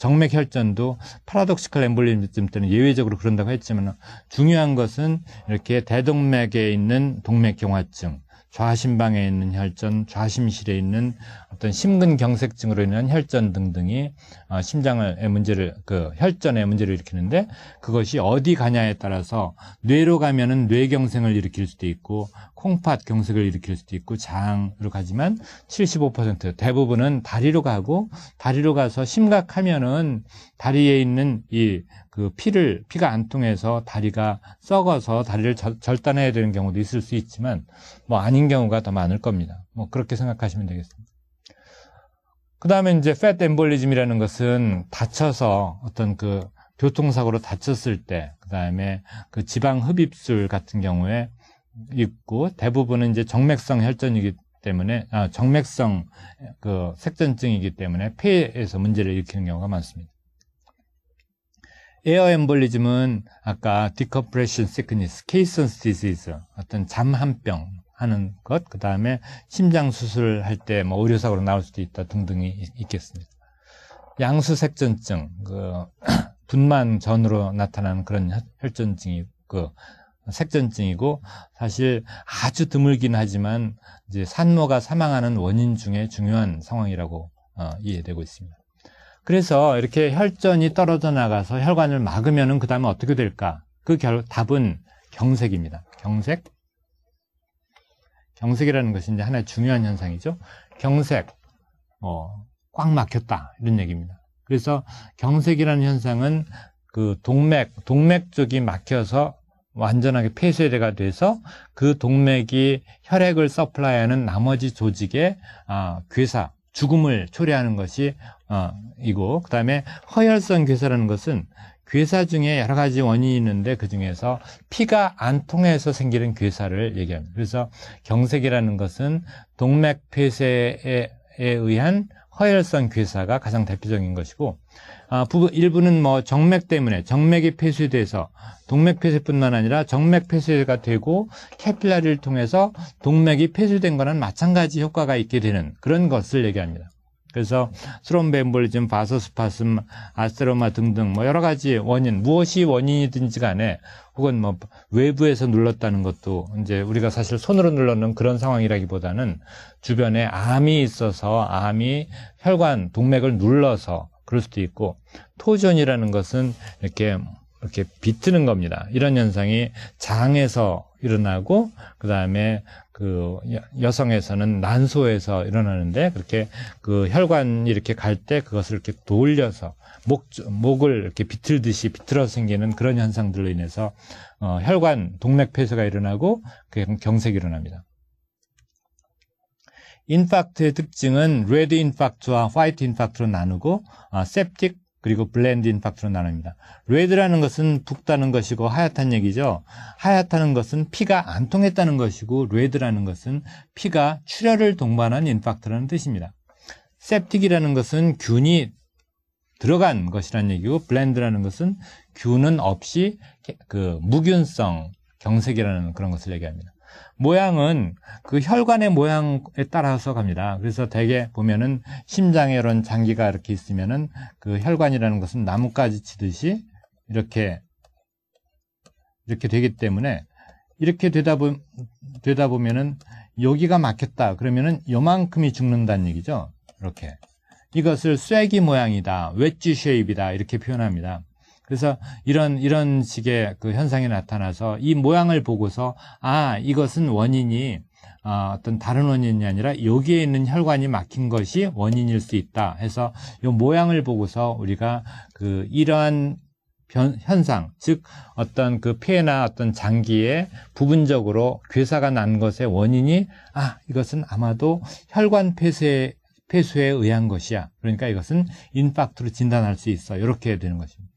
정맥혈전도 파라독시컬 엠볼리즘 때는 예외적으로 그런다고 했지만 중요한 것은 이렇게 대동맥에 있는 동맥경화증 좌심방에 있는 혈전, 좌심실에 있는 어떤 심근경색증으로 인한 혈전 등등이 어, 심장의 문제를 그 혈전의 문제를 일으키는데 그것이 어디 가냐에 따라서 뇌로 가면은 뇌경색을 일으킬 수도 있고 콩팥 경색을 일으킬 수도 있고 장으로 가지만 75% 대부분은 다리로 가고 다리로 가서 심각하면은 다리에 있는 이그 피를 피가 안 통해서 다리가 썩어서 다리를 절, 절단해야 되는 경우도 있을 수 있지만 뭐 아닌 경우가 더 많을 겁니다. 뭐 그렇게 생각하시면 되겠습니다. 그 다음에 이제 팻 엠볼리즘이라는 것은 다쳐서 어떤 그 교통사고로 다쳤을 때, 그 다음에 그 지방 흡입술 같은 경우에 있고 대부분은 이제 정맥성 혈전이기 때문에 아, 정맥성 그 색전증이기 때문에 폐에서 문제를 일으키는 경우가 많습니다. 에어 엠볼리즘은 아까 디컴프레션 시크니스, 케이슨스 디시즈 어떤 잠 한병 하는 것, 그 다음에 심장 수술할 때 뭐 의료사고로 나올 수도 있다 등등이 있겠습니다. 양수색전증, 그 <clears throat> 분만 전으로 나타나는 그런 혈전증이 그 색전증이고 사실 아주 드물긴 하지만 이제 산모가 사망하는 원인 중에 중요한 상황이라고 어, 이해되고 있습니다. 그래서 이렇게 혈전이 떨어져 나가서 혈관을 막으면그 다음에 어떻게 될까? 그 결, 답은 경색입니다. 경색. 경색이라는 것이 이제 하나의 중요한 현상이죠. 경색, 어, 꽉 막혔다. 이런 얘기입니다. 그래서 경색이라는 현상은 그 동맥, 동맥 쪽이 막혀서 완전하게 폐쇄가 돼서 그 동맥이 혈액을 서플라이하는 나머지 조직의 아, 괴사, 죽음을 초래하는 것이 어, 이고 그다음에 허혈성 괴사라는 것은 괴사 중에 여러 가지 원인이 있는데 그 중에서 피가 안 통해서 생기는 괴사를 얘기합니다. 그래서 경색이라는 것은 동맥 폐쇄에 의한 허혈성 괴사가 가장 대표적인 것이고 아, 부분, 일부는 뭐 정맥 때문에 정맥이 폐쇄돼서 동맥 폐쇄뿐만 아니라 정맥 폐쇄가 되고 캐필라리를 통해서 동맥이 폐쇄된 거는 마찬가지 효과가 있게 되는 그런 것을 얘기합니다. 그래서 트롬벤엠볼리즘 바소스파슴, 아스트로마 등등 뭐 여러 가지 원인 무엇이 원인이든지 간에 혹은 뭐 외부에서 눌렀다는 것도 이제 우리가 사실 손으로 눌렀는 그런 상황이라기보다는 주변에 암이 있어서 암이 혈관 동맥을 눌러서 그럴 수도 있고 토전이라는 것은 이렇게 이렇게 비트는 겁니다. 이런 현상이 장에서 일어나고 그 다음에 그 여성에서는 난소에서 일어나는데 그렇게 그 혈관이 렇게갈 때 그것을 이렇게 돌려서 목 목을 이렇게 비틀듯이 비틀어 생기는 그런 현상들로 인해서 어, 혈관 동맥 폐쇄가 일어나고 경색이 일어납니다. 인팍트의 특징은 레드 인팍트와 화이트 인팍트로 나누고 아, 셉틱 그리고 블렌드인 팍트로 나눕니다. 레드라는 것은 붓다는 것이고 하얗다는 얘기죠. 하얗다는 것은 피가 안 통했다는 것이고 레드라는 것은 피가 출혈을 동반한 인팍트라는 뜻입니다. 셉틱이라는 것은 균이 들어간 것이라는 얘기고 블렌드라는 것은 균은 없이 그 무균성 경색이라는 그런 것을 얘기합니다. 모양은 그 혈관의 모양에 따라서 갑니다. 그래서 대개 보면은 심장에 이런 장기가 이렇게 있으면은 그 혈관이라는 것은 나뭇가지 치듯이 이렇게 이렇게 되기 때문에 이렇게 되다 보 되다 보면은 여기가 막혔다 그러면은 요만큼이 죽는다는 얘기죠. 이렇게 이것을 쐐기 모양이다, 웨지 쉐입이다 이렇게 표현합니다. 그래서 이런 이런 식의 그 현상이 나타나서 이 모양을 보고서 아 이것은 원인이 어, 어떤 다른 원인이 아니라 여기에 있는 혈관이 막힌 것이 원인일 수 있다 해서 이 모양을 보고서 우리가 그 이러한 변, 현상, 즉 어떤 그 폐나 어떤 장기에 부분적으로 괴사가 난 것의 원인이 아 이것은 아마도 혈관 폐쇄 폐쇄에 의한 것이야. 그러니까 이것은 인팍트로 진단할 수 있어. 이렇게 되는 것입니다.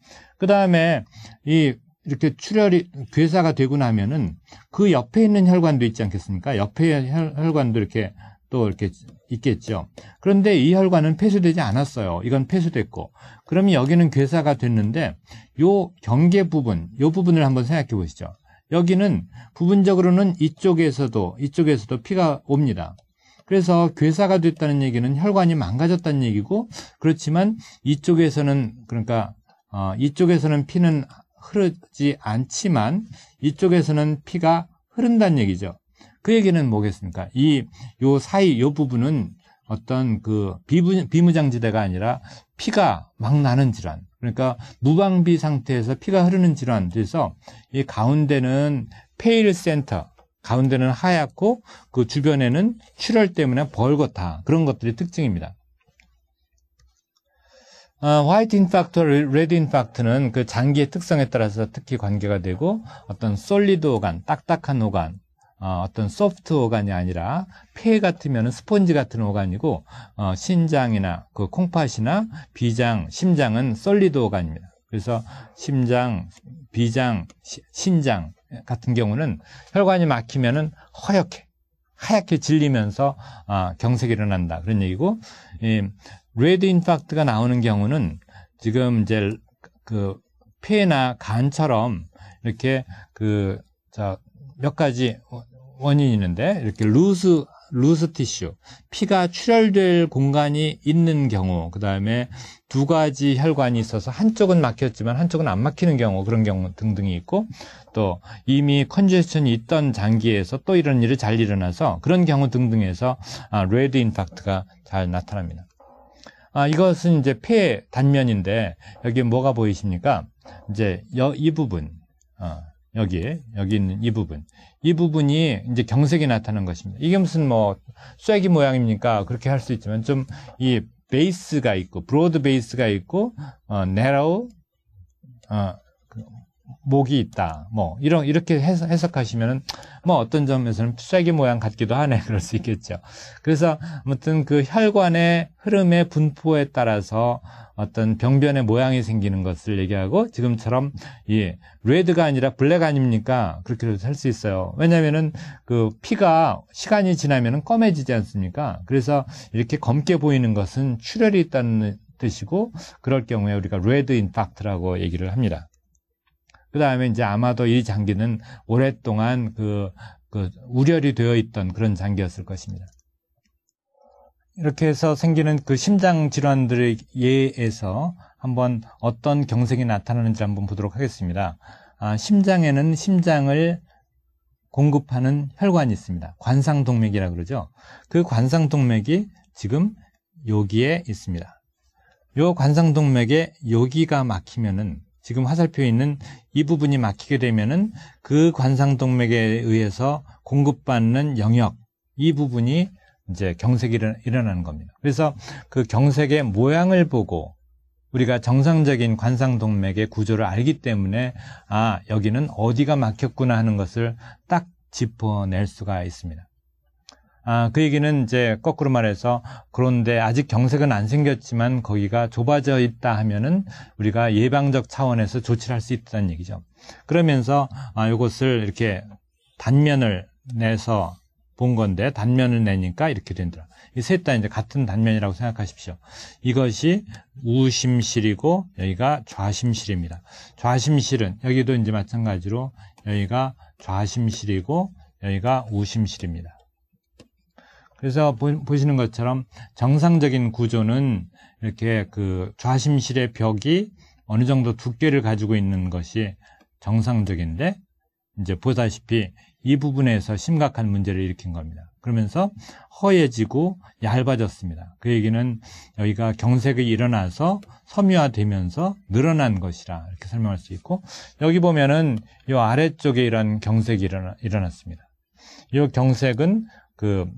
그 다음에 이 이렇게 출혈이 괴사가 되고 나면은 그 옆에 있는 혈관도 있지 않겠습니까? 옆에 혈, 혈관도 이렇게 또 이렇게 있겠죠. 그런데 이 혈관은 폐쇄되지 않았어요. 이건 폐쇄됐고. 그러면 여기는 괴사가 됐는데 요 경계 부분, 요 부분을 한번 생각해 보시죠. 여기는 부분적으로는 이쪽에서도 이쪽에서도 피가 옵니다. 그래서 괴사가 됐다는 얘기는 혈관이 망가졌다는 얘기고 그렇지만 이쪽에서는 그러니까 어, 이쪽에서는 피는 흐르지 않지만 이쪽에서는 피가 흐른다는 얘기죠. 그 얘기는 뭐겠습니까? 이 요 사이 요 부분은 어떤 그 비부, 비무장지대가 아니라 피가 막 나는 질환. 그러니까 무방비 상태에서 피가 흐르는 질환. 그래서 이 가운데는 페일 센터. 가운데는 하얗고 그 주변에는 출혈 때문에 벌겋다. 그런 것들이 특징입니다. 어, 화이트 인팍트와 레드 인팍트는 그 장기의 특성에 따라서 특히 관계가 되고 어떤 솔리드 오간, 딱딱한 오간, 어, 어떤 소프트 오간이 아니라 폐 같으면 스펀지 같은 오간이고 어, 신장이나 그 콩팥이나 비장, 심장은 솔리드 오간입니다. 그래서 심장, 비장, 시, 신장 같은 경우는 혈관이 막히면은 허옇게 하얗게 질리면서 아, 경색이 일어난다 그런 얘기고 이 레드 인팍트가 나오는 경우는 지금 이제 그 폐나 간처럼 이렇게 그 몇 가지 원인이 있는데 이렇게 루스 루스 티슈 피가 출혈될 공간이 있는 경우 그 다음에 두 가지 혈관이 있어서 한쪽은 막혔지만 한쪽은 안 막히는 경우 그런 경우 등등이 있고 또 이미 컨제션이 있던 장기에서 또 이런 일이 잘 일어나서 그런 경우 등등에서 아, 레드 인팍트가 잘 나타납니다. 아, 이것은 이제 폐 단면인데 여기 뭐가 보이십니까? 이제 여, 이 부분 어, 여기 여기 있는 이 부분 이 부분이 이제 경색이 나타난 것입니다. 이게 무슨 뭐 쐐기 모양입니까? 그렇게 할 수 있지만 좀 이 베이스가 있고 브로드 베이스가 있고 어, 네라우 어, 목이 있다. 뭐 이런 이렇게 해석, 하시면뭐 어떤 점에서는 쐐기 모양 같기도 하네. <laughs> 그럴 수 있겠죠. 그래서 아무튼 그 혈관의 흐름의 분포에 따라서 어떤 병변의 모양이 생기는 것을 얘기하고 지금처럼 예, 레드가 아니라 블랙 아닙니까? 그렇게도 할 수 있어요. 왜냐면은 하그 피가 시간이 지나면은 검해지지 않습니까? 그래서 이렇게 검게 보이는 것은 출혈이 있다는 뜻이고 그럴 경우에 우리가 레드 인팍트라고 얘기를 합니다. 그 다음에 이제 아마도 이 장기는 오랫동안 그, 그 우려이 되어 있던 그런 장기였을 것입니다. 이렇게 해서 생기는 그 심장 질환들의 예에서 한번 어떤 경색이 나타나는지 한번 보도록 하겠습니다. 아, 심장에는 심장을 공급하는 혈관이 있습니다. 관상동맥이라 그러죠. 그 관상동맥이 지금 여기에 있습니다. 요 관상동맥에 여기가 막히면은 지금 화살표에 있는 이 부분이 막히게 되면은 그 관상동맥에 의해서 공급받는 영역 이 부분이 이제 경색이 일어나는 겁니다. 그래서 그 경색의 모양을 보고 우리가 정상적인 관상동맥의 구조를 알기 때문에 아 여기는 어디가 막혔구나 하는 것을 딱 짚어낼 수가 있습니다. 아, 그 얘기는 이제 거꾸로 말해서 그런데 아직 경색은 안 생겼지만 거기가 좁아져 있다 하면은 우리가 예방적 차원에서 조치를 할 수 있다는 얘기죠. 그러면서 아, 이것을 이렇게 단면을 내서 본 건데 단면을 내니까 이렇게 된다. 이셋 다 이제 같은 단면이라고 생각하십시오. 이것이 우심실이고 여기가 좌심실입니다. 좌심실은 여기도 이제 마찬가지로 여기가 좌심실이고 여기가 우심실입니다. 그래서 보, 시는 것처럼 정상적인 구조는 이렇게 그 좌심실의 벽이 어느 정도 두께를 가지고 있는 것이 정상적인데 이제 보다시피 이 부분에서 심각한 문제를 일으킨 겁니다. 그러면서 허해지고 얇아졌습니다. 그 얘기는 여기가 경색이 일어나서 섬유화되면서 늘어난 것이라 이렇게 설명할 수 있고 여기 보면은 이 아래쪽에 이런 경색이 일어나, 일어났습니다. 이 경색은 그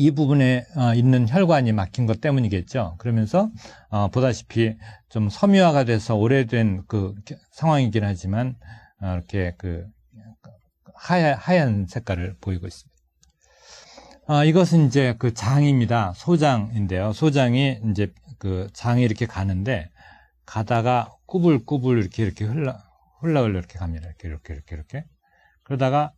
이 부분에 어, 있는 혈관이 막힌 것 때문이겠죠. 그러면서 어, 보다시피 좀 섬유화가 돼서 오래된 그 상황이긴 하지만 어, 이렇게 그 하얀, 하얀 색깔을 보이고 있습니다. 이것은 이제 그 장입니다. 소장인데요. 소장이 이제 그 장이 이렇게 가는데 가다가 꾸불꾸불 이렇게 이렇게 흘러 흘러 흘러 이렇게 갑니다. 이렇게 이렇게 이렇게 이렇게 그러다가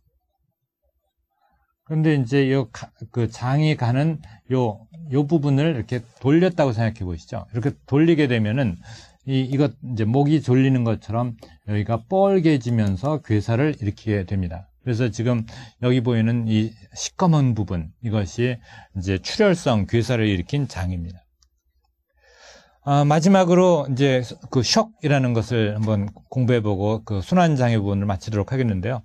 그런데 이제 요그 장이 가는 요, 요 부분을 이렇게 돌렸다고 생각해 보시죠. 이렇게 돌리게 되면은 이, 이것 이제 목이 졸리는 것처럼 여기가 뻘개지면서 괴사를 일으키게 됩니다. 그래서 지금 여기 보이는 이 시꺼먼 부분 이것이 이제 출혈성 괴사를 일으킨 장입니다. 아, 마지막으로 이제 그셔이라는 것을 한번 공부해보고 그 순환장애 부분을 마치도록 하겠는데요.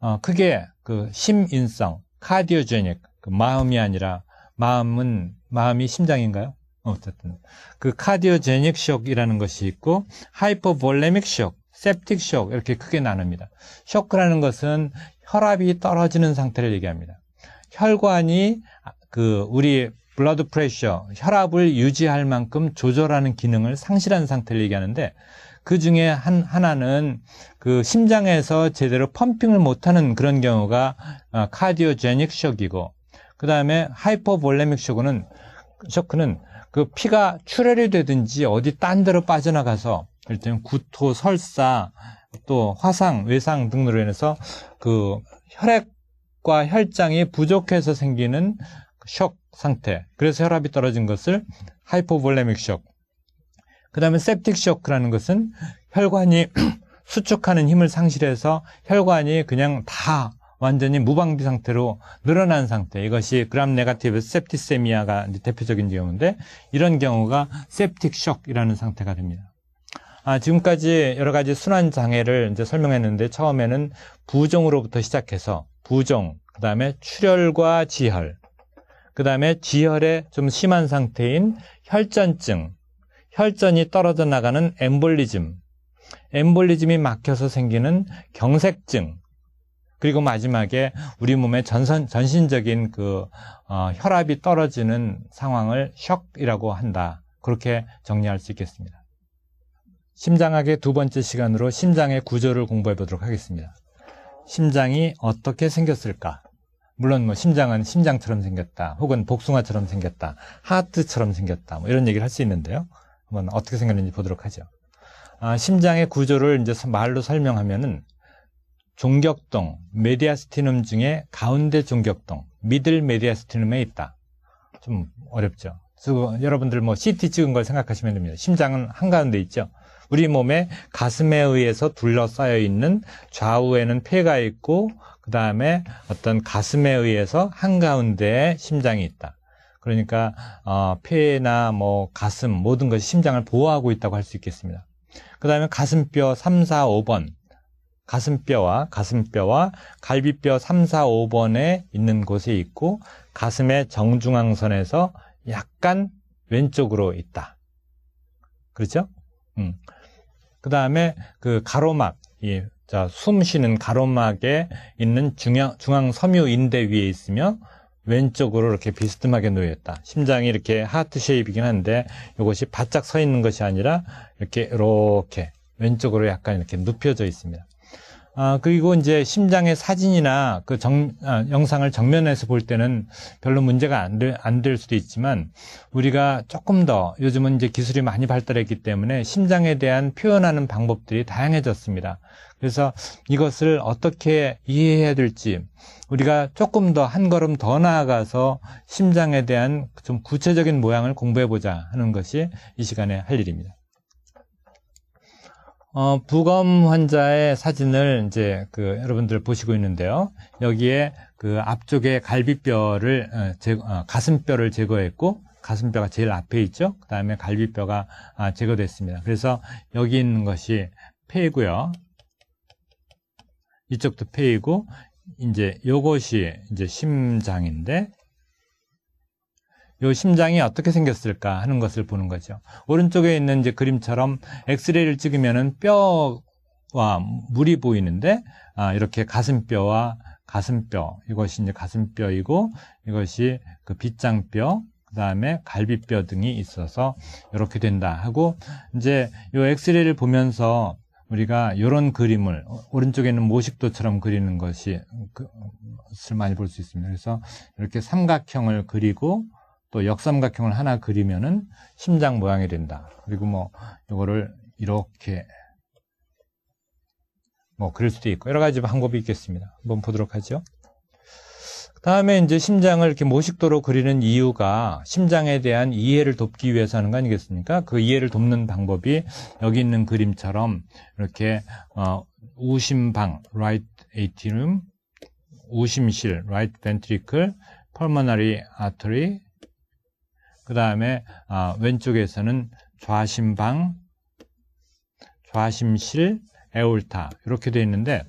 어, 크게 그 심인성 카디오제닉 그 마음이 아니라 마음은 마음이 심장인가요? 어쨌든 그 카디오제닉 쇼크이라는 것이 있고 하이퍼볼레믹 쇼크, 셉틱 쇼크 이렇게 크게 나눕니다. 쇼크라는 것은 혈압이 떨어지는 상태를 얘기합니다. 혈관이 그 우리 블러드 프레셔 혈압을 유지할 만큼 조절하는 기능을 상실한 상태를 얘기하는데 그 중에 한 하나는 그 심장에서 제대로 펌핑을 못하는 그런 경우가 아, 카디오제닉 쇼크이고 그 다음에 하이퍼볼레믹 쇼크는 쇼크는 그 피가 출혈이 되든지 어디 딴 데로 빠져나가서 일단 구토, 설사, 또 화상, 외상 등으로 인해서 그 혈액과 혈장이 부족해서 생기는 쇼크 상태. 그래서 혈압이 떨어진 것을 하이퍼볼레믹 쇼크. 그 다음에 s e p t i 라는 것은 혈관이 <clears throat> 수축하는 힘을 상실해서 혈관이 그냥 다 완전히 무방비 상태로 늘어난 상태. 이것이 그람 네가티브 세프티세미아가 대표적인 경우인데 이런 경우가 세프틱 쇽이라는 상태가 됩니다. 아, 지금까지 여러 가지 순환 장애를 이제 설명했는데 처음에는 부종으로부터 시작해서 부종, 그다음에 출혈과 지혈, 그다음에 지혈의 좀 심한 상태인 혈전증, 혈전이 떨어져 나가는 엠볼리즘, 엠볼리즘이 막혀서 생기는 경색증, 그리고 마지막에 우리 몸의 전선, 전신적인 그 어, 혈압이 떨어지는 상황을 셔이라고 한다. 그렇게 정리할 수 있겠습니다. 심장학의 두 번째 시간으로 심장의 구조를 공부해 보도록 하겠습니다. 심장이 어떻게 생겼을까? 물론 뭐 심장은 심장처럼 생겼다, 혹은 복숭아처럼 생겼다, 하트처럼 생겼다, 뭐 이런 얘기를 할 수 있는데요. 한번 어떻게 생겼는지 보도록 하죠. 아, 심장의 구조를 이제 말로 설명하면은 종격동, 메디아스티눔 중에 가운데 종격동, 미들 메디아스티눔에 있다. 좀 어렵죠. 여러분들 뭐 CT 찍은 걸 생각하시면 됩니다. 심장은 한가운데 있죠. 우리 몸의 가슴에 의해서 둘러싸여 있는 좌우에는 폐가 있고 그 다음에 어떤 가슴에 의해서 한가운데에 심장이 있다. 그러니까 어, 폐나 뭐 가슴 모든 것이 심장을 보호하고 있다고 할 수 있겠습니다. 그 다음에 가슴뼈 3, 4, 5번 가슴뼈와 가슴뼈와 갈비뼈 3, 4, 5번에 있는 곳에 있고 가슴의 정중앙선에서 약간 왼쪽으로 있다. 그렇죠? 음. 그 다음에 그 가로막, 예, 자, 숨 쉬는 가로막에 있는 중앙, 중앙 섬유 인대 위에 있으며 왼쪽으로 이렇게 비스듬하게 놓였다. 심장이 이렇게 하트 쉐입이긴 한데 이것이 바짝 서 있는 것이 아니라 이렇게 이렇게 왼쪽으로 약간 이렇게 눕혀져 있습니다. 아, 그리고 이제 심장의 사진이나 그 정, 아, 영상을 정면에서 볼 때는 별로 문제가 안될안될 수도 있지만 우리가 조금 더 요즘은 이제 기술이 많이 발달했기 때문에 심장에 대한 표현하는 방법들이 다양해졌습니다. 그래서 이것을 어떻게 이해해야 될지 우리가 조금 더 한 걸음 더 나아가서 심장에 대한 좀 구체적인 모양을 공부해 보자 하는 것이 이 시간에 할 일입니다. 어, 부검 환자의 사진을 이제 그 여러분들 보시고 있는데요. 여기에 그 앞쪽에 갈비뼈를 어, 제거, 어, 가슴뼈를 제거했고 가슴뼈가 제일 앞에 있죠. 그 다음에 갈비뼈가 아, 제거됐습니다. 그래서 여기 있는 것이 폐고요. 이쪽도 폐이고 이제 요것이 이제 심장인데 요 심장이 어떻게 생겼을까 하는 것을 보는 거죠. 오른쪽에 있는 이제 그림처럼 엑스레이를 찍으면은 뼈와 물이 보이는데 아, 이렇게 가슴뼈와 가슴뼈 이것이 이제 가슴뼈이고 이것이 그 빗장뼈 그 다음에 갈비뼈 등이 있어서 이렇게 된다 하고 이제 요 엑스레이를 보면서 우리가 이런 그림을 오른쪽에는 모식도처럼 그리는 것이 그, 것을 많이 볼 수 있습니다. 그래서 이렇게 삼각형을 그리고 또 역삼각형을 하나 그리면은 심장 모양이 된다. 그리고 뭐 이거를 이렇게 뭐 그릴 수도 있고 여러 가지 방법이 있겠습니다. 한번 보도록 하죠. 다음에 이제 심장을 이렇게 모식도로 그리는 이유가 심장에 대한 이해를 돕기 위해서 하는 거 아니겠습니까? 그 이해를 돕는 방법이 여기 있는 그림처럼 이렇게 어, 우심방 (right atrium), 우심실 (right ventricle), pulmonary artery, 그 다음에 어, 아, 왼쪽에서는 좌심방, 좌심실, 에올타 이렇게 되어 있는데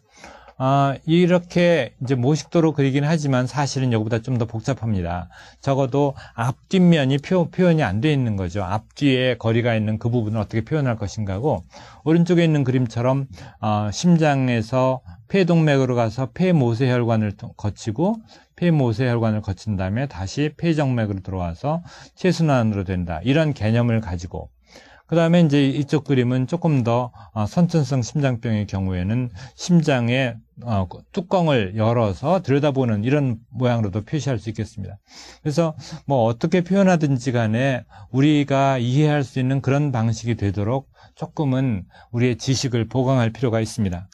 아, 이렇게 이제 모식도로 그리긴 하지만 사실은 여기보다 좀 더 복잡합니다. 적어도 앞뒷면이 표, 현이 안 되어 있는 거죠. 앞뒤에 거리가 있는 그 부분을 어떻게 표현할 것인가고 오른쪽에 있는 그림처럼 어, 심장에서 폐동맥으로 가서 폐모세혈관을 거치고 폐모세혈관을 거친 다음에 다시 폐정맥으로 들어와서 체순환으로 된다. 이런 개념을 가지고 그 다음에 이제 이쪽 그림은 조금 더 어, 선천성 심장병의 경우에는 심장의 어, 그 뚜껑을 열어서 들여다보는 이런 모양으로도 표시할 수 있겠습니다. 그래서 뭐 어떻게 표현하든지 간에 우리가 이해할 수 있는 그런 방식이 되도록 조금은 우리의 지식을 보강할 필요가 있습니다.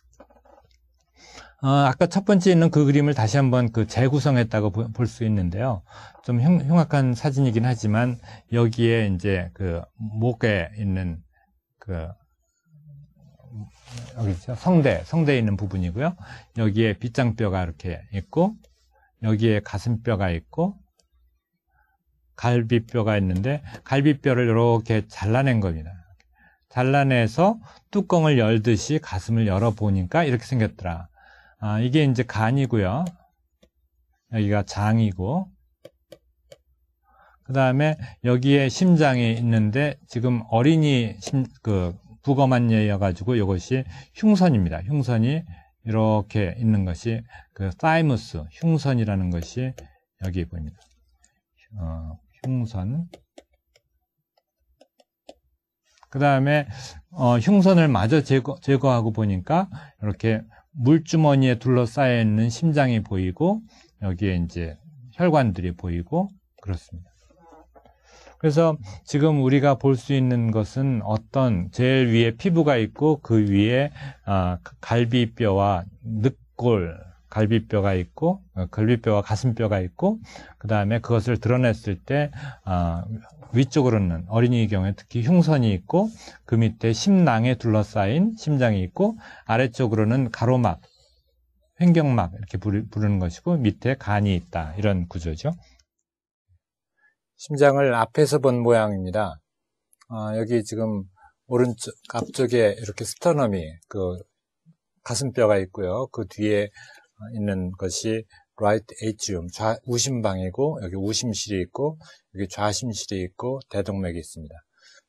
어, 아까 첫 번째 있는 그 그림을 다시 한번 그 재구성했다고 볼 수 있는데요. 좀 흉, 악한 사진이긴 하지만 여기에 이제 그 목에 있는 그 여기 죠 성대 성대에 있는 부분이고요. 여기에 빗장뼈가 이렇게 있고 여기에 가슴뼈가 있고 갈비뼈가 있는데 갈비뼈를 이렇게 잘라낸 겁니다. 잘라내서 뚜껑을 열듯이 가슴을 열어보니까 이렇게 생겼더라. 아, 이게 이제 간이고요. 여기가 장이고 그 다음에 여기에 심장이 있는데 지금 어린이 심, 그 부검한 예여가지고 이것이 흉선입니다. 흉선이 이렇게 있는 것이 그 사이무스 흉선이라는 것이 여기 보입니다. 어, 흉선 그 다음에 어, 흉선을 마저 제거, 제거하고 보니까 이렇게 물주머니에 둘러싸여 있는 심장이 보이고 여기에 이제 혈관들이 보이고 그렇습니다. 그래서 지금 우리가 볼 수 있는 것은 어떤 제일 위에 피부가 있고 그 위에 아, 갈비뼈와 늑골 갈비뼈가 있고 어, 갈비뼈와 가슴뼈가 있고 그 다음에 그것을 드러냈을 때 아, 위쪽으로는 어린이의 경우에 특히 흉선이 있고 그 밑에 심낭에 둘러싸인 심장이 있고 아래쪽으로는 가로막, 횡경막 이렇게 부르는 것이고 밑에 간이 있다 이런 구조죠. 심장을 앞에서 본 모양입니다. 아, 여기 지금 오른쪽 앞쪽에 이렇게 스터넘이 그 가슴뼈가 있고요. 그 뒤에 어, 있는 것이 right atrium, 좌, 우심방이고, 여기 우심실이 있고, 여기 좌심실이 있고, 대동맥이 있습니다.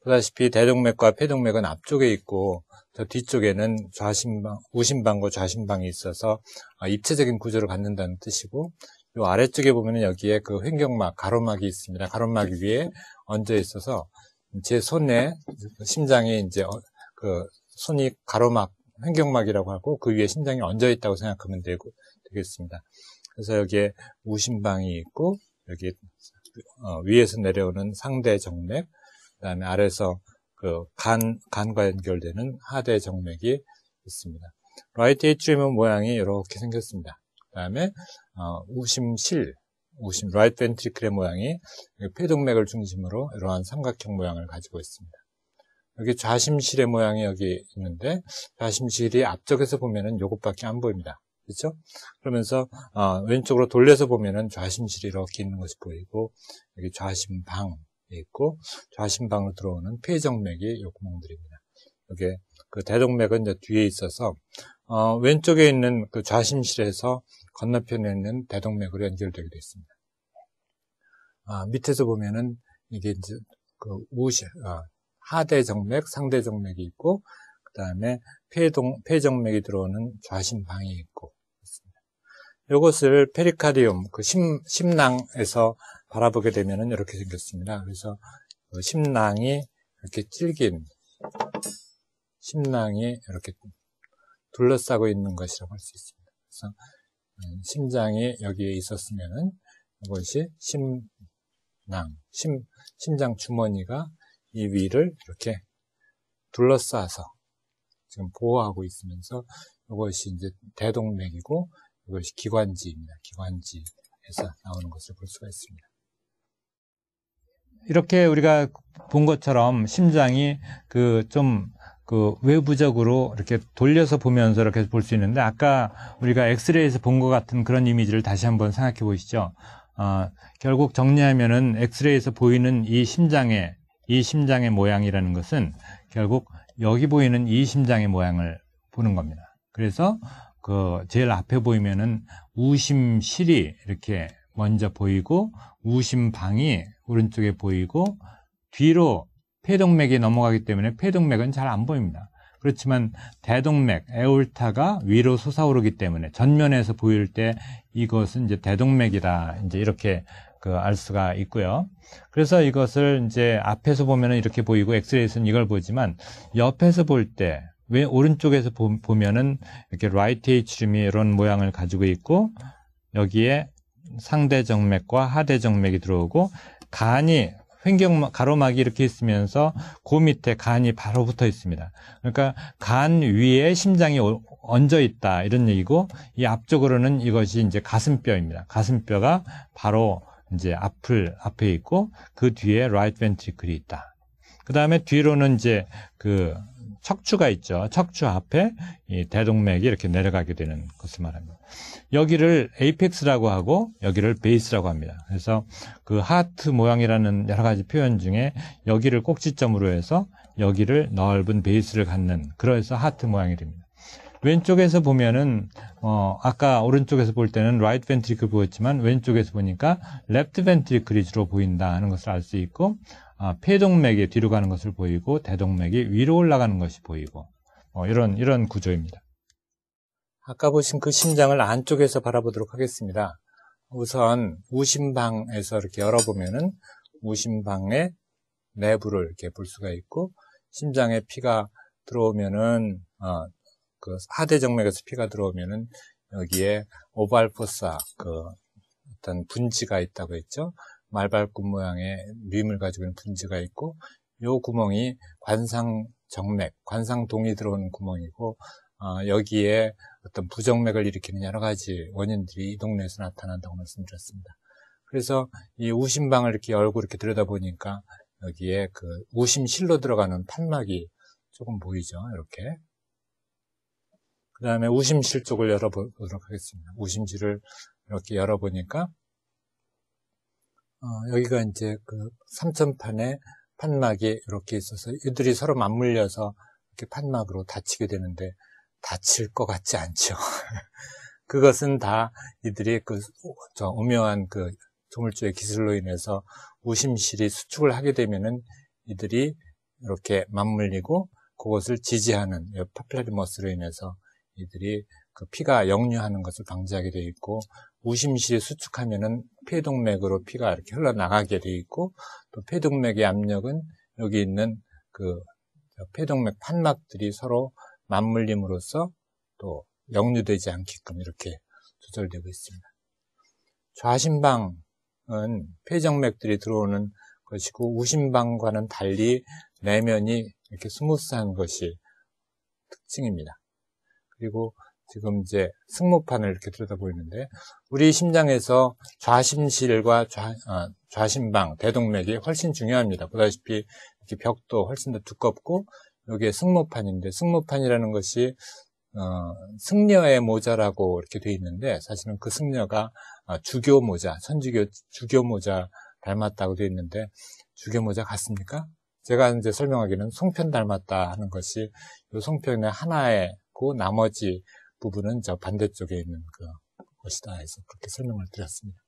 보다시피 대동맥과 폐동맥은 앞쪽에 있고, 저 뒤쪽에는 좌심방, 우심방과 좌심방이 있어서 아, 입체적인 구조를 갖는다는 뜻이고, 요 아래쪽에 보면은 여기에 그 횡격막, 가로막이 있습니다. 가로막 위에 얹어 있어서 제 손에 심장이 이제 어, 그 손이 가로막, 횡격막이라고 하고 그 위에 심장이 얹어 있다고 생각하면 되고 되겠습니다. 그래서 여기에 우심방이 있고 여기 어, 위에서 내려오는 상대 정맥, 그다음에 아래서 그 간, 간과 연결되는 하대 정맥이 있습니다. 라이트 에이트리움 모양이 이렇게 생겼습니다. 그다음에 어, 우심실, 우심 라이트 벤트리클의 모양이 폐동맥을 중심으로 이러한 삼각형 모양을 가지고 있습니다. 여기 좌심실의 모양이 여기 있는데 좌심실이 앞쪽에서 보면은 이것밖에 안 보입니다. 그렇죠? 그러면서 어, 왼쪽으로 돌려서 보면은 좌심실이 이렇게 있는 것이 보이고 여기 좌심방 있고 좌심방으로 들어오는 폐정맥이 요 구멍들입니다. 이게 그 대동맥은 이제 뒤에 있어서 어, 왼쪽에 있는 그 좌심실에서 건너편에 있는 대동맥으로 연결되기도 했습니다 아, 밑에서 보면은 이게 이제 그 우시 아, 하대정맥, 상대정맥이 있고 그 다음에 폐동 폐정맥이 들어오는 좌심방이 있고 이것을 페리카디움, 그 심, 심낭에서 바라보게 되면 이렇게 생겼습니다. 그래서 그 심낭이 이렇게 질긴, 심낭이 이렇게 둘러싸고 있는 것이라고 할 수 있습니다. 그래서 음, 심장이 여기에 있었으면은 이것이 심낭, 심, 심장 주머니가 이 위를 이렇게 둘러싸서 지금 보호하고 있으면서 이것이 이제 대동맥이고 이것이 기관지입니다. 기관지에서 나오는 것을 볼 수가 있습니다. 이렇게 우리가 본 것처럼 심장이 그 좀그 그 외부적으로 이렇게 돌려서 보면서 이렇게 볼 수 있는데 아까 우리가 엑스레이에서 본 것 같은 그런 이미지를 다시 한번 생각해 보시죠. 어, 결국 정리하면은 엑스레이에서 보이는 이 심장의 이 심장의 모양이라는 것은 결국 여기 보이는 이 심장의 모양을 보는 겁니다. 그래서 그 제일 앞에 보이면은 우심실이 이렇게 먼저 보이고 우심방이 오른쪽에 보이고 뒤로 폐동맥이 넘어가기 때문에 폐동맥은 잘 안 보입니다. 그렇지만 대동맥, 에올타가 위로 솟아오르기 때문에 전면에서 보일 때 이것은 이제 대동맥이다. 이제 이렇게 그알 수가 있고요. 그래서 이것을 이제 앞에서 보면 이렇게 보이고 엑스레이에서는 이걸 보지만 옆에서 볼때 왜 오른쪽에서 보, 면은 이렇게 라이트 에이치륨이 이런 모양을 가지고 있고 여기에 상대 정맥과 하대 정맥이 들어오고 간이 횡경 가로막이 이렇게 있으면서 그 밑에 간이 바로 붙어 있습니다. 그러니까 간 위에 심장이 어, 얹어 있다 이런 얘기고 이 앞쪽으로는 이것이 이제 가슴뼈입니다. 가슴뼈가 바로 이제 앞을 앞에 있고 그 뒤에 라이트 벤트리클이 있다. 그 다음에 뒤로는 이제 그 척추가 있죠. 척추 앞에 이 대동맥이 이렇게 내려가게 되는 것을 말합니다. 여기를 에이펙스라고 하고 여기를 베이스라고 합니다. 그래서 그 하트 모양이라는 여러 가지 표현 중에 여기를 꼭지점으로 해서 여기를 넓은 베이스를 갖는 그래서 하트 모양이 됩니다. 왼쪽에서 보면은 어 아까 오른쪽에서 볼 때는 right ventricle 보였지만 왼쪽에서 보니까 left ventricle이 주로 보인다 하는 것을 알 수 있고 아, 폐동맥이 뒤로 가는 것을 보이고 대동맥이 위로 올라가는 것이 보이고 어, 이런 이런 구조입니다. 아까 보신 그 심장을 안쪽에서 바라보도록 하겠습니다. 우선 우심방에서 이렇게 열어보면 우심방의 내부를 이렇게 볼 수가 있고 심장에 피가 들어오면은 어, 그 하대정맥에서 피가 들어오면은 여기에 오발포사 그 어떤 분지가 있다고 했죠. 말발굽 모양의 밈을 가지고 있는 분지가 있고 이 구멍이 관상 정맥, 관상동이 들어오는 구멍이고 어, 여기에 어떤 부정맥을 일으키는 여러 가지 원인들이 이 동네에서 나타난다고 말씀드렸습니다. 그래서 이 우심방을 이렇게 열고 이렇게 들여다보니까 여기에 그 우심실로 들어가는 판막이 조금 보이죠. 이렇게. 그 다음에 우심실 쪽을 열어보도록 하겠습니다. 우심실을 이렇게 열어보니까 어, 여기가 이제 그 삼천판에 판막이 이렇게 있어서 이들이 서로 맞물려서 이렇게 판막으로 다치게 되는데 다칠 것 같지 않죠. <laughs> 그것은 다 이들이 그저 오묘한 그 조물주의 기술로 인해서 우심실이 수축을 하게 되면은 이들이 이렇게 맞물리고 그것을 지지하는 파플라리머스로 인해서 이들이 그 피가 역류하는 것을 방지하게 되어 있고 우심실이 수축하면은 폐동맥으로 피가 이렇게 흘러나가게 되어 있고 또 폐동맥의 압력은 여기 있는 그 폐동맥 판막들이 서로 맞물림으로써 또 역류되지 않게끔 이렇게 조절되고 있습니다. 좌심방은 폐정맥들이 들어오는 것이고 우심방과는 달리 내면이 이렇게 스무스한 것이 특징입니다. 그리고 지금 이제 승모판을 이렇게 들여다 보이는데 우리 심장에서 좌심실과 좌, 아, 좌심방 대동맥이 훨씬 중요합니다. 보다시피 이렇게 벽도 훨씬 더 두껍고 여기에 승모판인데 승모판이라는 것이 어, 승려의 모자라고 이렇게 돼 있는데 사실은 그 승려가 어, 주교 모자 천주교 주교 모자 닮았다고 돼 있는데 주교 모자 같습니까? 제가 이제 설명하기는 송편 닮았다 하는 것이 이 송편의 하나의그 나머지 부분은 저 반대쪽에 있는 그 것이다 해서 그렇게 설명을 드렸습니다.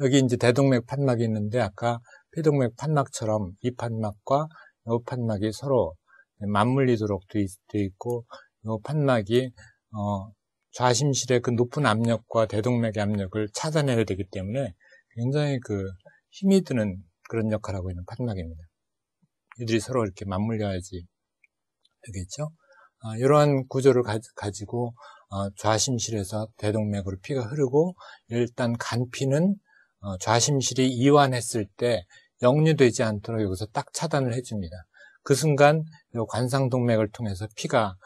여기 이제 대동맥 판막이 있는데 아까 폐동맥 판막처럼 이 판막과 이 판막이 서로 맞물리도록 되어 있고 이 판막이 어 좌심실의 그 높은 압력과 대동맥의 압력을 찾아내야 되기 때문에 굉장히 그 힘이 드는 그런 역할을 하고 있는 판막입니다. 이들이 서로 이렇게 맞물려야지 되겠죠? 이러한 어, 구조를 가지고 어, 좌심실에서 대동맥으로 피가 흐르고 일단 간피는 어, 좌심실이 이완했을 때 역류되지 않도록 여기서 딱 차단을 해줍니다. 그 순간 관상동맥을 통해서 피가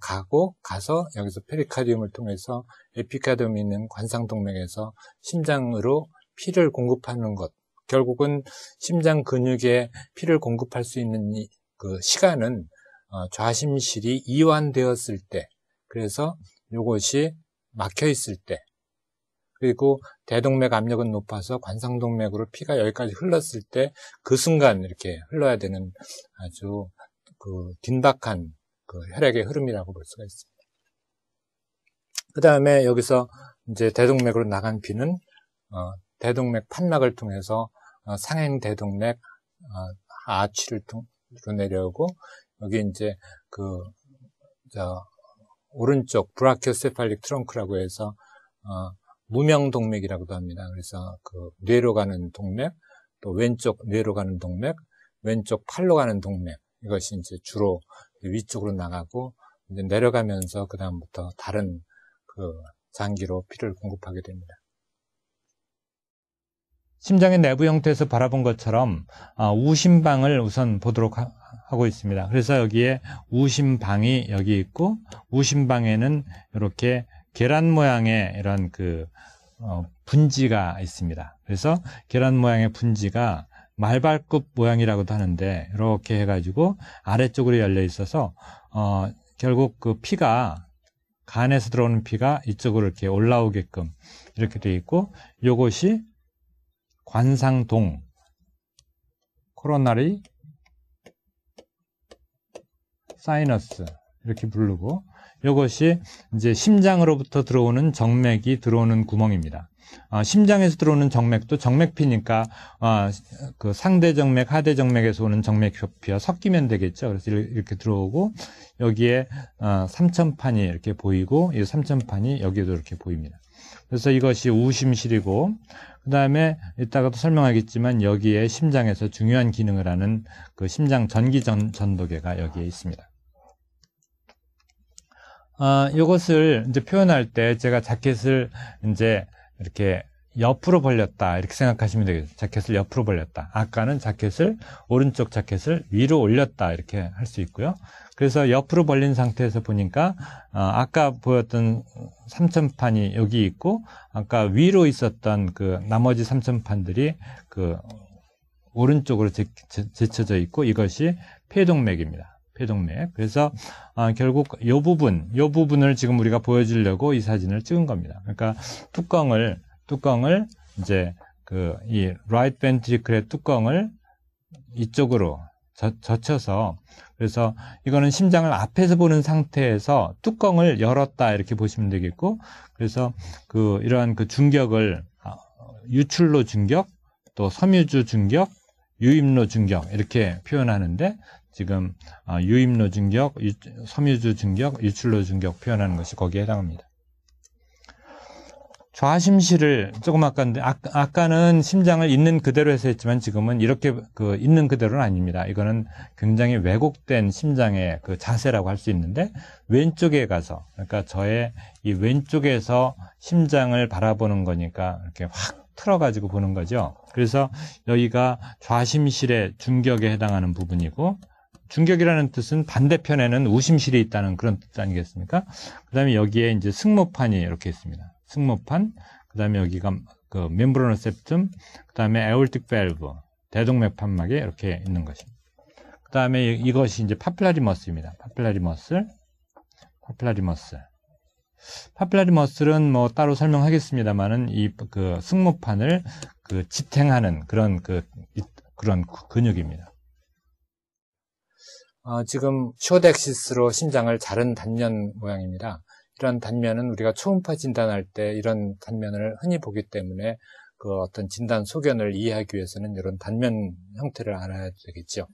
가고 가서 여기서 페리카디움을 통해서 에피카디움이 있는 관상동맥에서 심장으로 피를 공급하는 것 결국은 심장 근육에 피를 공급할 수 있는 그 시간은 어, 좌심실이 이완되었을 때, 그래서 이것이 막혀 있을 때, 그리고 대동맥 압력은 높아서 관상동맥으로 피가 여기까지 흘렀을 때 그 순간 이렇게 흘러야 되는 아주 그 긴박한 그 혈액의 흐름이라고 볼 수가 있습니다. 그 다음에 여기서 이제 대동맥으로 나간 피는 어, 대동맥 판막을 통해서 어, 상행 대동맥 어, 아치를 통해로 내려오고 여기 이제 그, 저, 오른쪽 브라키오세팔릭 트렁크라고 해서, 어, 무명 동맥이라고도 합니다. 그래서 그 뇌로 가는 동맥, 또 왼쪽 뇌로 가는 동맥, 왼쪽 팔로 가는 동맥, 이것이 이제 주로 위쪽으로 나가고, 이제 내려가면서 그다음부터 다른 그 장기로 피를 공급하게 됩니다. 심장의 내부 형태에서 바라본 것처럼 아, 우심방을 우선 보도록 하, 고 있습니다. 그래서 여기에 우심방이 여기 있고 우심방에는 이렇게 계란 모양의 이런 그 어, 분지가 있습니다. 그래서 계란 모양의 분지가 말발굽 모양이라고도 하는데 이렇게 해가지고 아래쪽으로 열려 있어서 어, 결국 그 피가 간에서 들어오는 피가 이쪽으로 이렇게 올라오게끔 이렇게 돼 있고 이것이 관상동 코로나리 사이너스 이렇게 부르고 이것이 이제 심장으로부터 들어오는 정맥이 들어오는 구멍입니다. 어, 심장에서 들어오는 정맥도 정맥피니까 어, 그 상대 정맥, 하대 정맥에서 오는 정맥표피와 섞이면 되겠죠. 그래서 이렇게 들어오고 여기에 어, 삼천판이 이렇게 보이고 이 삼천판이 여기에도 이렇게 보입니다. 그래서 이것이 우심실이고 그 다음에 이따가도 설명하겠지만 여기에 심장에서 중요한 기능을 하는 그 심장 전기 전, 전도계가 여기에 있습니다. 아, 이것을 이제 표현할 때 제가 자켓을 이제 이렇게 옆으로 벌렸다 이렇게 생각하시면 되겠죠. 자켓을 옆으로 벌렸다. 아까는 자켓을 오른쪽 자켓을 위로 올렸다 이렇게 할 수 있고요. 그래서 옆으로 벌린 상태에서 보니까 어, 아까 보였던 삼천판이 여기 있고 아까 위로 있었던 그 나머지 삼천판들이그 오른쪽으로 제, 쳐져 있고 이것이 폐동맥입니다. 폐동맥. 그래서 아, 결국 이 부분, 이 부분을 지금 우리가 보여주려고 이 사진을 찍은 겁니다. 그러니까 뚜껑을 뚜껑을 이제 그 이 right ventricle의 뚜껑을 이쪽으로 젖혀서 그래서 이거는 심장을 앞에서 보는 상태에서 뚜껑을 열었다 이렇게 보시면 되겠고 그래서 그 이러한 그 중격을 아, 유출로 중격 또 섬유주 중격 유입로 중격 이렇게 표현하는데 지금 아, 유입로 중격 섬유주 중격 유출로 중격 표현하는 것이 거기에 해당합니다. 좌심실을 조금 아까 아, 아까, 는 심장을 있는 그대로 해서 했지만 지금은 이렇게 그 있는 그대로는 아닙니다. 이거는 굉장히 왜곡된 심장의 그 자세라고 할 수 있는데 왼쪽에 가서 그러니까 저의 이 왼쪽에서 심장을 바라보는 거니까 이렇게 확 틀어가지고 보는 거죠. 그래서 여기가 좌심실의 중격에 해당하는 부분이고 중격이라는 뜻은 반대편에는 우심실이 있다는 그런 뜻 아니겠습니까? 그 다음에 여기에 이제 승모판이 이렇게 있습니다. 승모판, 그 다음에 여기가 그 멤브라노 셉툼, 그 다음에 에올틱 밸브, 대동맥판막에 이렇게 있는 것입니다. 그 다음에 이것이 이제 파플라리머스입니다. 파플라리머스, 파플라리머스. 파플라리머슬은 뭐 따로 설명하겠습니다만은 이 그 승모판을 그 지탱하는 그런 그 그런 그 근육입니다. 어, 지금 쇼덱시스로 심장을 자른 단면 모양입니다. 이런 단면은 우리가 초음파 진단할 때 이런 단면을 흔히 보기 때문에 그 어떤 진단 소견을 이해하기 위해서는 이런 단면 형태를 알아야 되겠죠.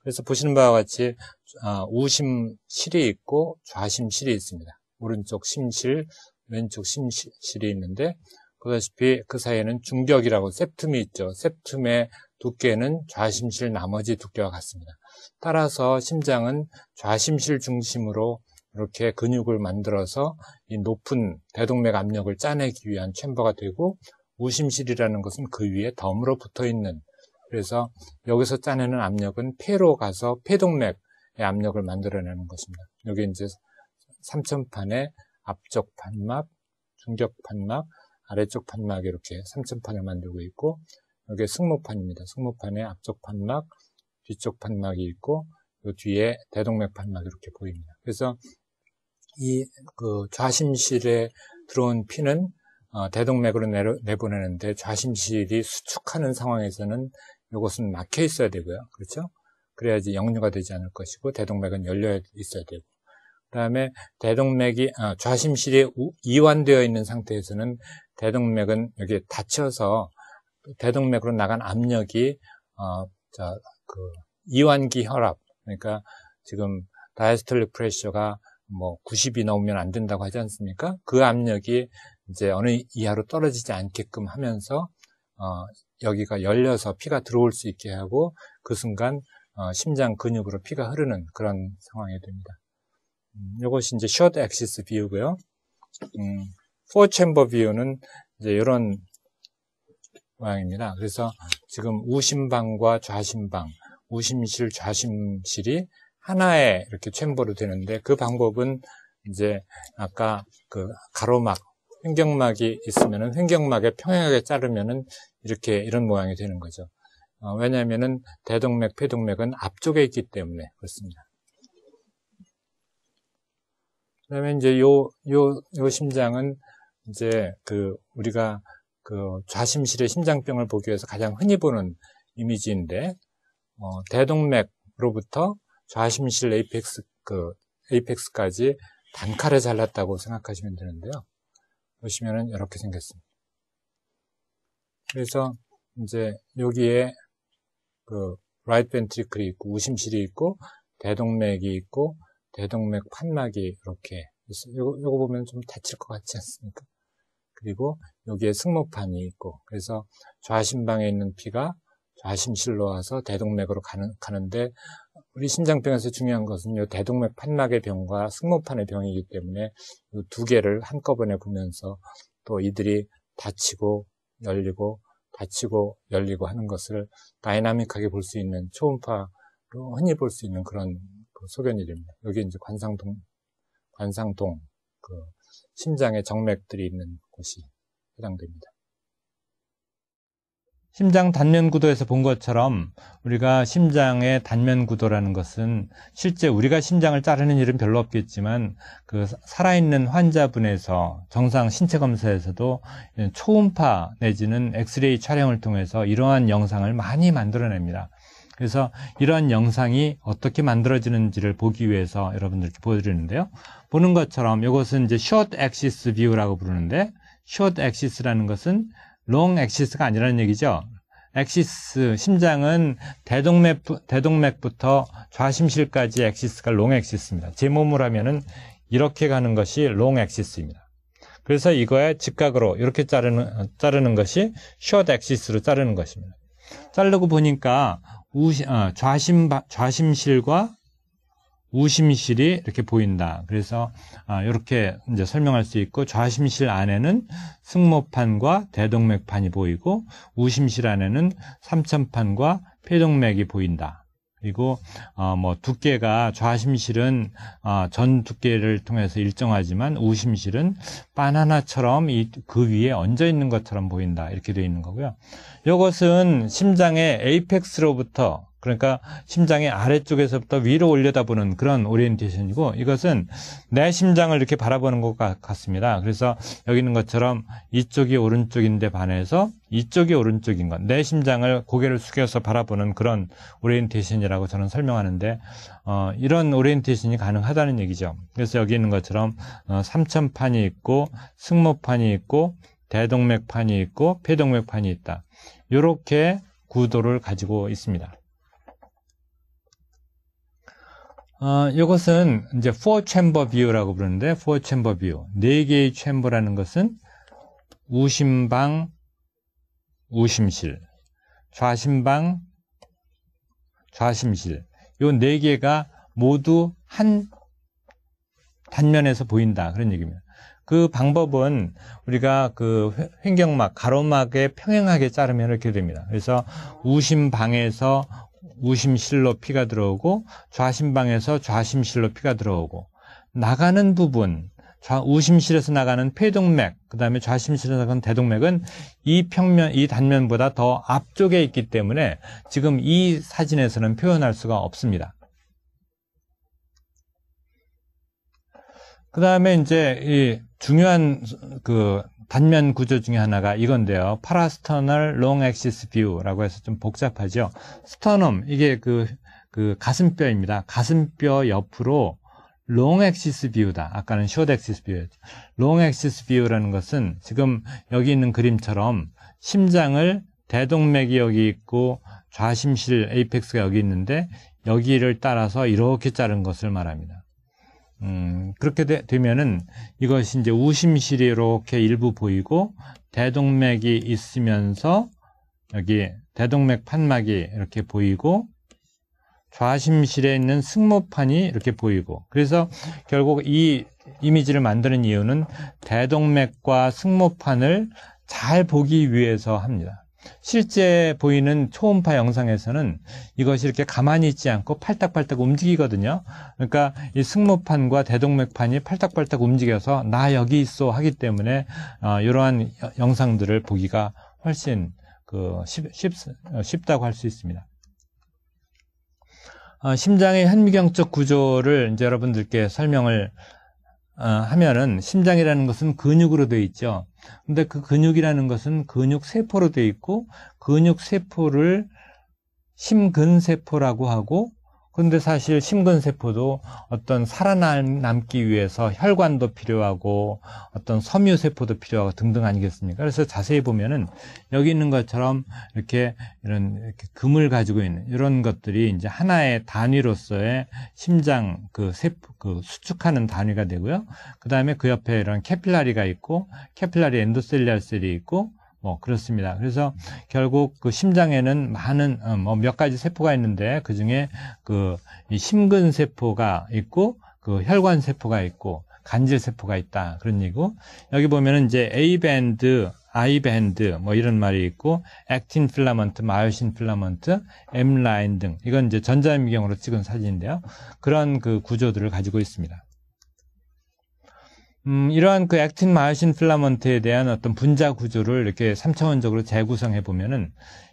그래서 보시는 바와 같이 아, 우심실이 있고 좌심실이 있습니다. 오른쪽 심실, 왼쪽 심실이 있는데 보다시피 그 사이에는 중격이라고 셉툼이 있죠. 셉툼의 두께는 좌심실 나머지 두께와 같습니다. 따라서 심장은 좌심실 중심으로 이렇게 근육을 만들어서 이 높은 대동맥 압력을 짜내기 위한 챔버가 되고 우심실이라는 것은 그 위에 덤으로 붙어 있는 그래서 여기서 짜내는 압력은 폐로 가서 폐동맥의 압력을 만들어내는 것입니다. 여기 이제 삼천판의 앞쪽 판막, 중격 판막, 아래쪽 판막 이렇게 삼천판을 만들고 있고 여기 승모판입니다. 승모판에 앞쪽 판막, 뒤쪽 판막이 있고 그 뒤에 대동맥 판막 이렇게 보입니다. 그래서 이그 좌심실에 들어온 피는 어, 대동맥으로 내려, 내보내는데 좌심실이 수축하는 상황에서는 이것은 막혀 있어야 되고요. 그렇죠? 그래야지 역류가 되지 않을 것이고 대동맥은 열려 있어야 되고 그다음에 대동맥이 아, 좌심실이 이완되어 있는 상태에서는 대동맥은 여기 에 닫혀서 대동맥으로 나간 압력이 어, 자, 그 이완기 혈압 그러니까 지금 다이스톨릭 프레셔가 뭐 90이 넘으면 안 된다고 하지 않습니까? 그 압력이 이제 어느 이하로 떨어지지 않게끔 하면서 어, 여기가 열려서 피가 들어올 수 있게 하고 그 순간 어, 심장 근육으로 피가 흐르는 그런 상황이 됩니다. 음, 이것이 이제 숏 액시스 비유고요. 음, 포 챔버 비유는 이제 이런 모양입니다. 그래서 지금 우심방과 좌심방, 우심실, 좌심실이 하나에 이렇게 챔버로 되는데 그 방법은 이제 아까 그 가로막 횡격막이 있으면은 횡격막에 평행하게 자르면은 이렇게 이런 모양이 되는 거죠. 어, 왜냐하면은 대동맥, 폐동맥은 앞쪽에 있기 때문에 그렇습니다. 그다음에 이제 요 요 요 심장은 이제 그 우리가 그 좌심실의 심장병을 보기 위해서 가장 흔히 보는 이미지인데 어, 대동맥으로부터 좌심실 에이펙스 그 에이펙스까지 단칼에 잘랐다고 생각하시면 되는데요. 보시면은 이렇게 생겼습니다. 그래서 이제 여기에 그 라이트 벤트리클이 있고 우심실이 있고 대동맥이 있고 대동맥 판막이 이렇게 있어요. 요거, 요거 보면 좀 다칠 것 같지 않습니까? 그리고 여기에 승모판이 있고 그래서 좌심방에 있는 피가 좌심실로 와서 대동맥으로 가는, 가는데 우리 심장병에서 중요한 것은 요 대동맥 판막의 병과 승모판의 병이기 때문에 두 개를 한꺼번에 보면서 또 이들이 다치고 열리고 다치고 열리고 하는 것을 다이나믹하게 볼 수 있는 초음파로 흔히 볼 수 있는 그런 그 소견일입니다. 여기 이제 관상동, 관상동, 그 심장의 정맥들이 있는 곳이 해당됩니다. 심장 단면 구도에서 본 것처럼 우리가 심장의 단면 구도라는 것은 실제 우리가 심장을 자르는 일은 별로 없겠지만 그 살아있는 환자분에서 정상 신체 검사에서도 초음파 내지는 엑스레이 촬영을 통해서 이러한 영상을 많이 만들어냅니다. 그래서 이러한 영상이 어떻게 만들어지는지를 보기 위해서 여러분들께 보여드리는데요. 보는 것처럼 이것은 이제 short axis view라고 부르는데 short axis라는 것은 롱 액시스가 아니라는 얘기죠. 액시스 심장은 대동맥 대동맥부터 좌심실까지 액시스가 롱 액시스입니다. 제 몸으로 하면은 이렇게 가는 것이 롱 액시스입니다. 그래서 이거에 직각으로 이렇게 자르는 자르는 것이 숏 액시스로 자르는 것입니다. 자르고 보니까 우시, 어, 좌심 좌심실과 우심실이 이렇게 보인다. 그래서 이렇게 아, 이제 설명할 수 있고 좌심실 안에는 승모판과 대동맥판이 보이고 우심실 안에는 삼천판과 폐동맥이 보인다. 그리고 어, 뭐 두께가 좌심실은 어, 전 두께를 통해서 일정하지만 우심실은 바나나처럼 이, 그 위에 얹어 있는 것처럼 보인다 이렇게 되어 있는 거고요. 이것은 심장의 에이펙스로부터 그러니까 심장의 아래쪽에서부터 위로 올려다보는 그런 오리엔테이션이고 이것은 내 심장을 이렇게 바라보는 것 같습니다. 그래서 여기 있는 것처럼 이쪽이 오른쪽인데 반해서 이쪽이 오른쪽인 것, 내 심장을 고개를 숙여서 바라보는 그런 오리엔테이션이라고 저는 설명하는데 어, 이런 오리엔테이션이 가능하다는 얘기죠. 그래서 여기 있는 것처럼 어, 삼천판이 있고 승모판이 있고 대동맥판이 있고 폐동맥판이 있다. 이렇게 구도를 가지고 있습니다. 어, 이것은 이제 four chamber view라고 부르는데 four chamber view 네 개의 챔버라는 것은 우심방 우심실 좌심방 좌심실 이네 개가 모두 한 단면에서 보인다 그런 얘기입니다. 그 방법은 우리가 그 횡경막 가로막에 평행하게 자르면 이렇게 됩니다. 그래서 우심방에서 우심실로 피가 들어오고 좌심방에서 좌심실로 피가 들어오고 나가는 부분 좌, 우심실에서 나가는 폐동맥, 그 다음에 좌심실에서 나가는 대동맥은 이 평면, 이 단면보다 더 앞쪽에 있기 때문에 지금 이 사진에서는 표현할 수가 없습니다. 그 다음에 이제 이 중요한 그 단면 구조 중에 하나가 이건데요. 파라스터널 롱액시스 뷰라고 해서 좀 복잡하죠. 스터넘 이게 그, 그 가슴뼈입니다. 가슴뼈 옆으로 롱액시스 뷰다. 아까는 숏액시스 뷰였죠. 롱액시스 뷰라는 것은 지금 여기 있는 그림처럼 심장을 대동맥이 여기 있고 좌심실 에이펙스가 여기 있는데 여기를 따라서 이렇게 자른 것을 말합니다. 음, 그렇게 되, 면은 이것이 이제 우심실이 이렇게 일부 보이고 대동맥이 있으면서 여기 대동맥 판막이 이렇게 보이고 좌심실에 있는 승모판이 이렇게 보이고 그래서 결국 이 이미지를 만드는 이유는 대동맥과 승모판을 잘 보기 위해서 합니다. 실제 보이는 초음파 영상에서는 이것이 이렇게 가만히 있지 않고 팔딱팔딱 움직이거든요. 그러니까 이 승모판과 대동맥판이 팔딱팔딱 움직여서 나 여기 있어 하기 때문에 어, 이러한 영상들을 보기가 훨씬 그 쉽, 쉽, 어, 쉽다고 할 수 있습니다. 어, 심장의 현미경적 구조를 이제 여러분들께 설명을 어, 하면은 심장이라는 것은 근육으로 되어 있죠. 근데 그 근육이라는 것은 근육 세포로 되어 있고 근육 세포를 심근세포라고 하고 근데 사실 심근세포도 어떤 살아남기 위해서 혈관도 필요하고 어떤 섬유세포도 필요하고 등등 아니겠습니까? 그래서 자세히 보면은 여기 있는 것처럼 이렇게 이런 이렇게 금을 가지고 있는 이런 것들이 이제 하나의 단위로서의 심장 그 세포 그 수축하는 단위가 되고요. 그 다음에 그 옆에 이런 캐필라리가 있고 캐필라리 엔도셀리알 셀이 있고 뭐 그렇습니다. 그래서 결국 그 심장에는 많은 어, 뭐몇 가지 세포가 있는데 그 중에 그 심근 세포가 있고 그 혈관 세포가 있고 간질 세포가 있다 그런 얘기고 여기 보면은 이제 A 밴드, I 밴드 뭐 이런 말이 있고 액틴 필라먼트, 마요신 필라먼트, M 라인 등 이건 이제 전자미경으로 찍은 사진인데요. 그런 그 구조들을 가지고 있습니다. 음, 이러한 그 액틴 마이오신 필라먼트에 대한 어떤 분자 구조를 이렇게 3차원적으로 재구성해 보면은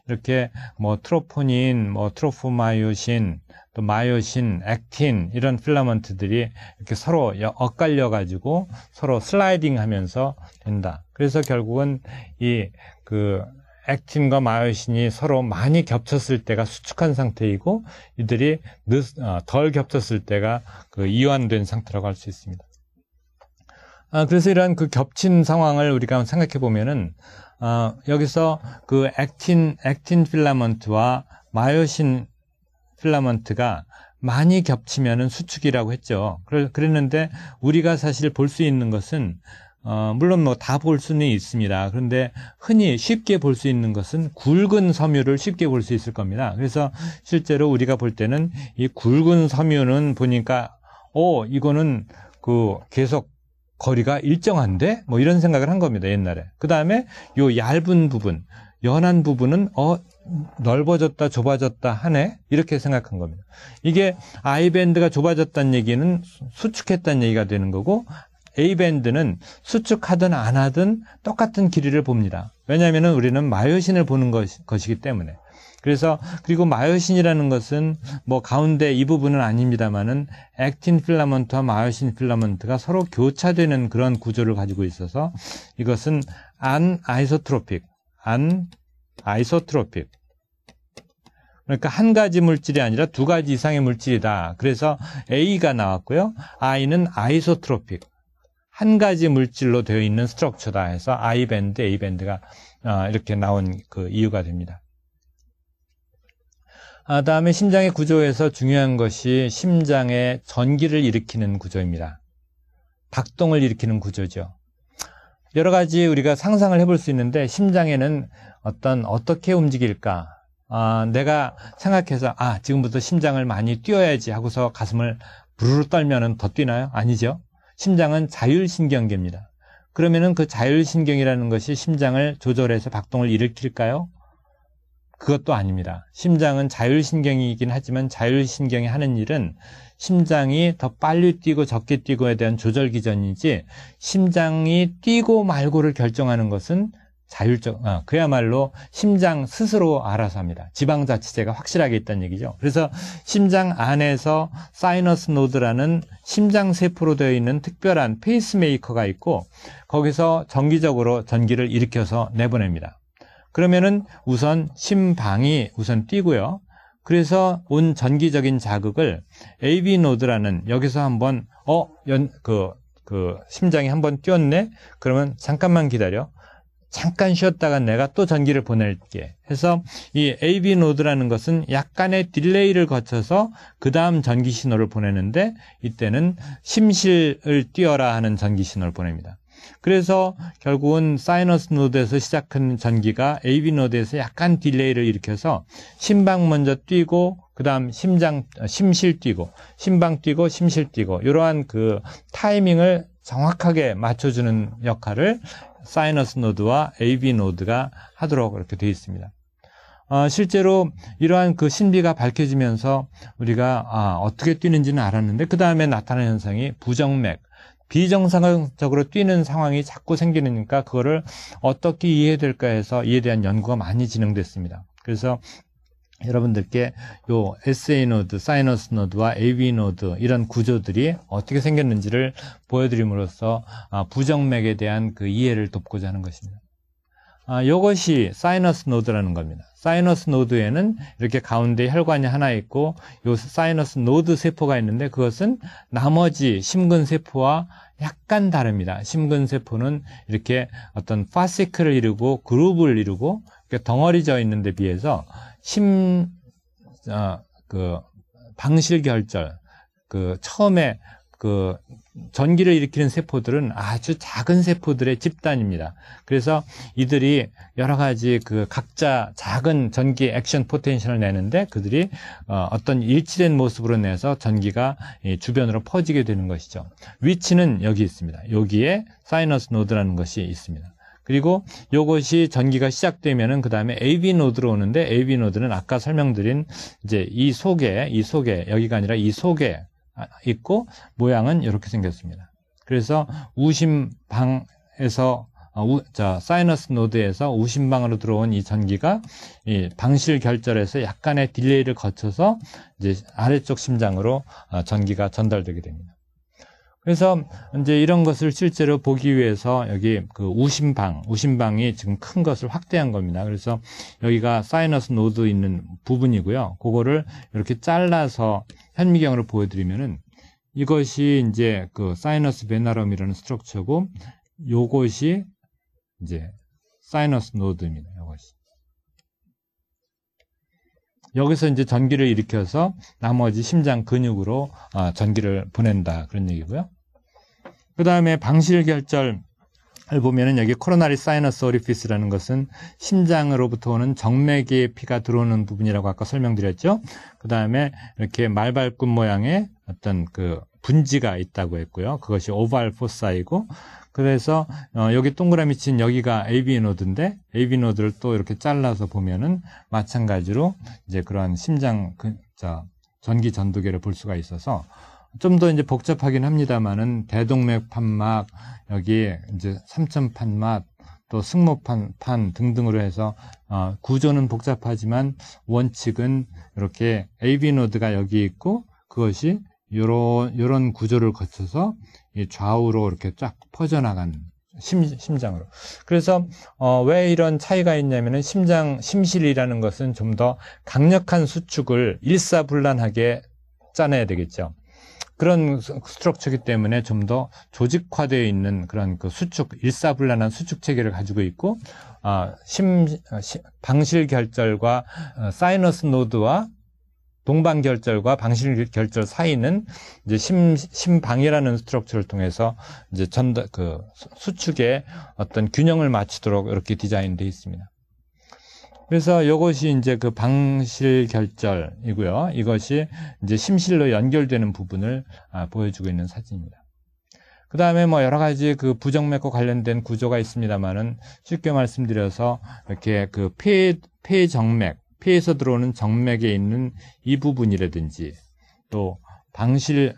이렇게 뭐 트로포닌, 뭐트로포마이오신또마이오신 액틴 이런 필라먼트들이 이렇게 서로 엇갈려 가지고 서로 슬라이딩 하면서 된다. 그래서 결국은 이 그 액틴과 마이오신이 서로 많이 겹쳤을 때가 수축한 상태이고 이들이 늦, 어, 덜 겹쳤을 때가 그 이완된 상태라고 할 수 있습니다. 아, 그래서 이러한 그겹친 상황을 우리가 생각해 보면은 어, 여기서 그 액틴 액틴 필라먼트와 마요신 필라먼트가 많이 겹치면은 수축이라고 했죠. 그랬는데 우리가 사실 볼 수 있는 것은 어, 물론 뭐 다 볼 수는 있습니다. 그런데 흔히 쉽게 볼 수 있는 것은 굵은 섬유를 쉽게 볼 수 있을 겁니다. 그래서 실제로 우리가 볼 때는 이 굵은 섬유는 보니까 어 이거는 그 계속 거리가 일정한데 뭐 이런 생각을 한 겁니다 옛날에 그 다음에 요 얇은 부분 연한 부분은 어 넓어졌다 좁아졌다 하네 이렇게 생각한 겁니다 이게 I 밴드가 좁아졌다는 얘기는 수축했다는 얘기가 되는 거고 A 밴드는 수축하든 안 하든 똑같은 길이를 봅니다 왜냐하면 우리는 마요신을 보는 것, 것이기 때문에 그래서 그리고 마요신이라는 것은 뭐 가운데 이 부분은 아닙니다만은 액틴 필라먼트와 마요신 필라먼트가 서로 교차되는 그런 구조를 가지고 있어서 이것은 안 아이소트로픽, 안 아이소트로픽. 그러니까 한 가지 물질이 아니라 두 가지 이상의 물질이다. 그래서 A가 나왔고요. I는 아이소트로픽. 한 가지 물질로 되어 있는 스트럭처다 해서 I 밴드, A 밴드가 어, 이렇게 나온 그 이유가 됩니다. 아, 다음에 심장의 구조에서 중요한 것이 심장의 전기를 일으키는 구조입니다. 박동을 일으키는 구조죠. 여러 가지 우리가 상상을 해볼 수 있는데 심장에는 어떤 어떻게 움직일까? 아, 내가 생각해서 아 지금부터 심장을 많이 뛰어야지 하고서 가슴을 부르르 떨면은 더 뛰나요? 아니죠. 심장은 자율신경계입니다. 그러면은 그 자율신경이라는 것이 심장을 조절해서 박동을 일으킬까요? 그것도 아닙니다. 심장은 자율신경이긴 하지만 자율신경이 하는 일은 심장이 더 빨리 뛰고 적게 뛰고에 대한 조절 기전이지 심장이 뛰고 말고를 결정하는 것은 자율적, 아, 그야말로 심장 스스로 알아서 합니다. 지방자치제가 확실하게 있다는 얘기죠. 그래서 심장 안에서 사이너스 노드라는 심장 세포로 되어 있는 특별한 페이스메이커가 있고 거기서 정기적으로 전기를 일으켜서 내보냅니다. 그러면은 우선 심방이 우선 뛰고요. 그래서 온 전기적인 자극을 AV 노드라는 여기서 한번 어연그그 그 심장이 한번 뛰었네. 그러면 잠깐만 기다려. 잠깐 쉬었다가 내가 또 전기를 보낼게 해서 이 AV 노드라는 것은 약간의 딜레이를 거쳐서 그 다음 전기 신호를 보내는데 이때는 심실을 뛰어라 하는 전기 신호를 보냅니다. 그래서 결국은 사이너스 노드에서 시작한 전기가 AV 노드에서 약간 딜레이를 일으켜서 심방 먼저 뛰고 그다음 심장 어, 심실 뛰고 심방 뛰고 심실 뛰고 이러한 그 타이밍을 정확하게 맞춰주는 역할을 사이너스 노드와 AV 노드가 하도록 이렇게 되어 있습니다. 어, 실제로 이러한 그 신비가 밝혀지면서 우리가 아, 어떻게 뛰는지는 알았는데 그 다음에 나타나는 현상이 부정맥, 비정상적으로 뛰는 상황이 자꾸 생기니까 그거를 어떻게 이해해야 될까 해서 이에 대한 연구가 많이 진행됐습니다. 그래서 여러분들께 요 SA 노드, 사이너스 노드와 AV 노드 이런 구조들이 어떻게 생겼는지를 보여드림으로써 아, 부정맥에 대한 그 이해를 돕고자 하는 것입니다. 아, 요것이 사이너스 노드라는 겁니다. 사이너스 노드에는 이렇게 가운데 혈관이 하나 있고 요 사이너스 노드 세포가 있는데 그것은 나머지 심근 세포와 약간 다릅니다. 심근 세포는 이렇게 어떤 파시클을 이루고 그룹을 이루고 이렇게 덩어리져 있는 데 비해서 심, 어, 그, 방실결절, 그, 처음에 그 전기를 일으키는 세포들은 아주 작은 세포들의 집단입니다. 그래서 이들이 여러 가지 그 각자 작은 전기 액션 포텐셜을 내는데 그들이 어, 어떤 일치된 모습으로 내서 전기가 주변으로 퍼지게 되는 것이죠. 위치는 여기 있습니다. 여기에 사이너스 노드라는 것이 있습니다. 그리고 이것이 전기가 시작되면은 그 다음에 a b 노드로 오는데 a b 노드는 아까 설명드린 이제 이 속에 이 속에 여기가 아니라 이 속에 아, 있고 모양은 이렇게 생겼습니다. 그래서 우심방에서 어, 우, 자, 사이너스 노드에서 우심방으로 들어온 이 전기가 이 방실 결절에서 약간의 딜레이를 거쳐서 이제 아래쪽 심장으로 어, 전기가 전달되게 됩니다. 그래서 이제 이런 것을 실제로 보기 위해서 여기 그 우심방, 우심방이 지금 큰 것을 확대한 겁니다. 그래서 여기가 사이너스 노드 있는 부분이고요. 그거를 이렇게 잘라서 현미경으로 보여드리면은 이것이 이제 그 사이너스 베나럼이라는 스트럭처고 요것이 이제 사이너스 노드입니다. 이것이. 여기서 이제 전기를 일으켜서 나머지 심장 근육으로 어, 전기를 보낸다 그런 얘기고요. 그 다음에 방실결절 보면은 여기 코로나리 사이너스 오리피스라는 것은 심장으로부터 오는 정맥의 피가 들어오는 부분이라고 아까 설명드렸죠. 그 다음에 이렇게 말발굽 모양의 어떤 그 분지가 있다고 했고요. 그것이 오발 포사이고 그래서 어, 여기 동그라미 친 여기가 AV 노드인데 AV 노드를 또 이렇게 잘라서 보면은 마찬가지로 이제 그러한 심장 그, 자, 전기 전두계를볼 수가 있어서 좀더 이제 복잡하긴 합니다만은 대동맥 판막 여기에 이제 삼천판막 또 승모판 판 등등으로 해서 어, 구조는 복잡하지만 원칙은 이렇게 AV 노드가 여기 있고 그것이 요런 요런 구조를 거쳐서 좌우로 이렇게 쫙 퍼져나가는 심, 심장으로. 그래서 어, 왜 이런 차이가 있냐면은 심장 심실이라는 것은 좀 더 강력한 수축을 일사불란하게 짜내야 되겠죠. 그런 스트럭처기 이 때문에 좀 더 조직화되어 있는 그런 그 수축 일사불란한 수축 체계를 가지고 있고 아, 심, 아, 방실 결절과 어, 사이너스 노드와 동방 결절과 방실 결절 사이는 이제 심, 심방이라는 스트럭처를 통해서 이제 전그 수축의 어떤 균형을 맞추도록 이렇게 디자인되어 있습니다. 그래서 이것이 이제 그 방실 결절이고요. 이것이 이제 심실로 연결되는 부분을 아, 보여주고 있는 사진입니다. 그 다음에 뭐 여러 가지 그 부정맥과 관련된 구조가 있습니다만은 쉽게 말씀드려서 이렇게 그 폐, 폐정맥, 폐에서 들어오는 정맥에 있는 이 부분이라든지 또 방실,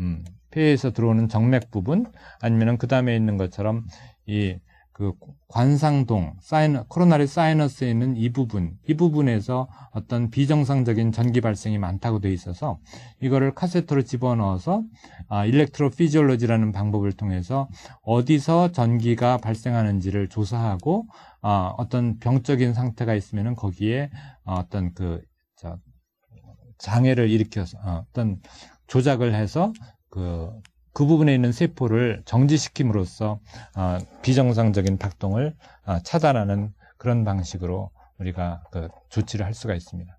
음, 폐에서 들어오는 정맥 부분 아니면은 그 다음에 있는 것처럼 이그 관상동 사이너, 코로나리 사이너스에 있는 이 부분, 이 부분에서 어떤 비정상적인 전기 발생이 많다고 돼 있어서 이거를 카세트로 집어넣어서 아, 일렉트로 피지올로지라는 방법을 통해서 어디서 전기가 발생하는지를 조사하고 아, 어떤 병적인 상태가 있으면은 거기에 어떤 그 저, 장애를 일으켜서 어, 어떤 조작을 해서 그그 부분에 있는 세포를 정지시킴으로써 어, 비정상적인 박동을 어, 차단하는 그런 방식으로 우리가 그 조치를 할 수가 있습니다.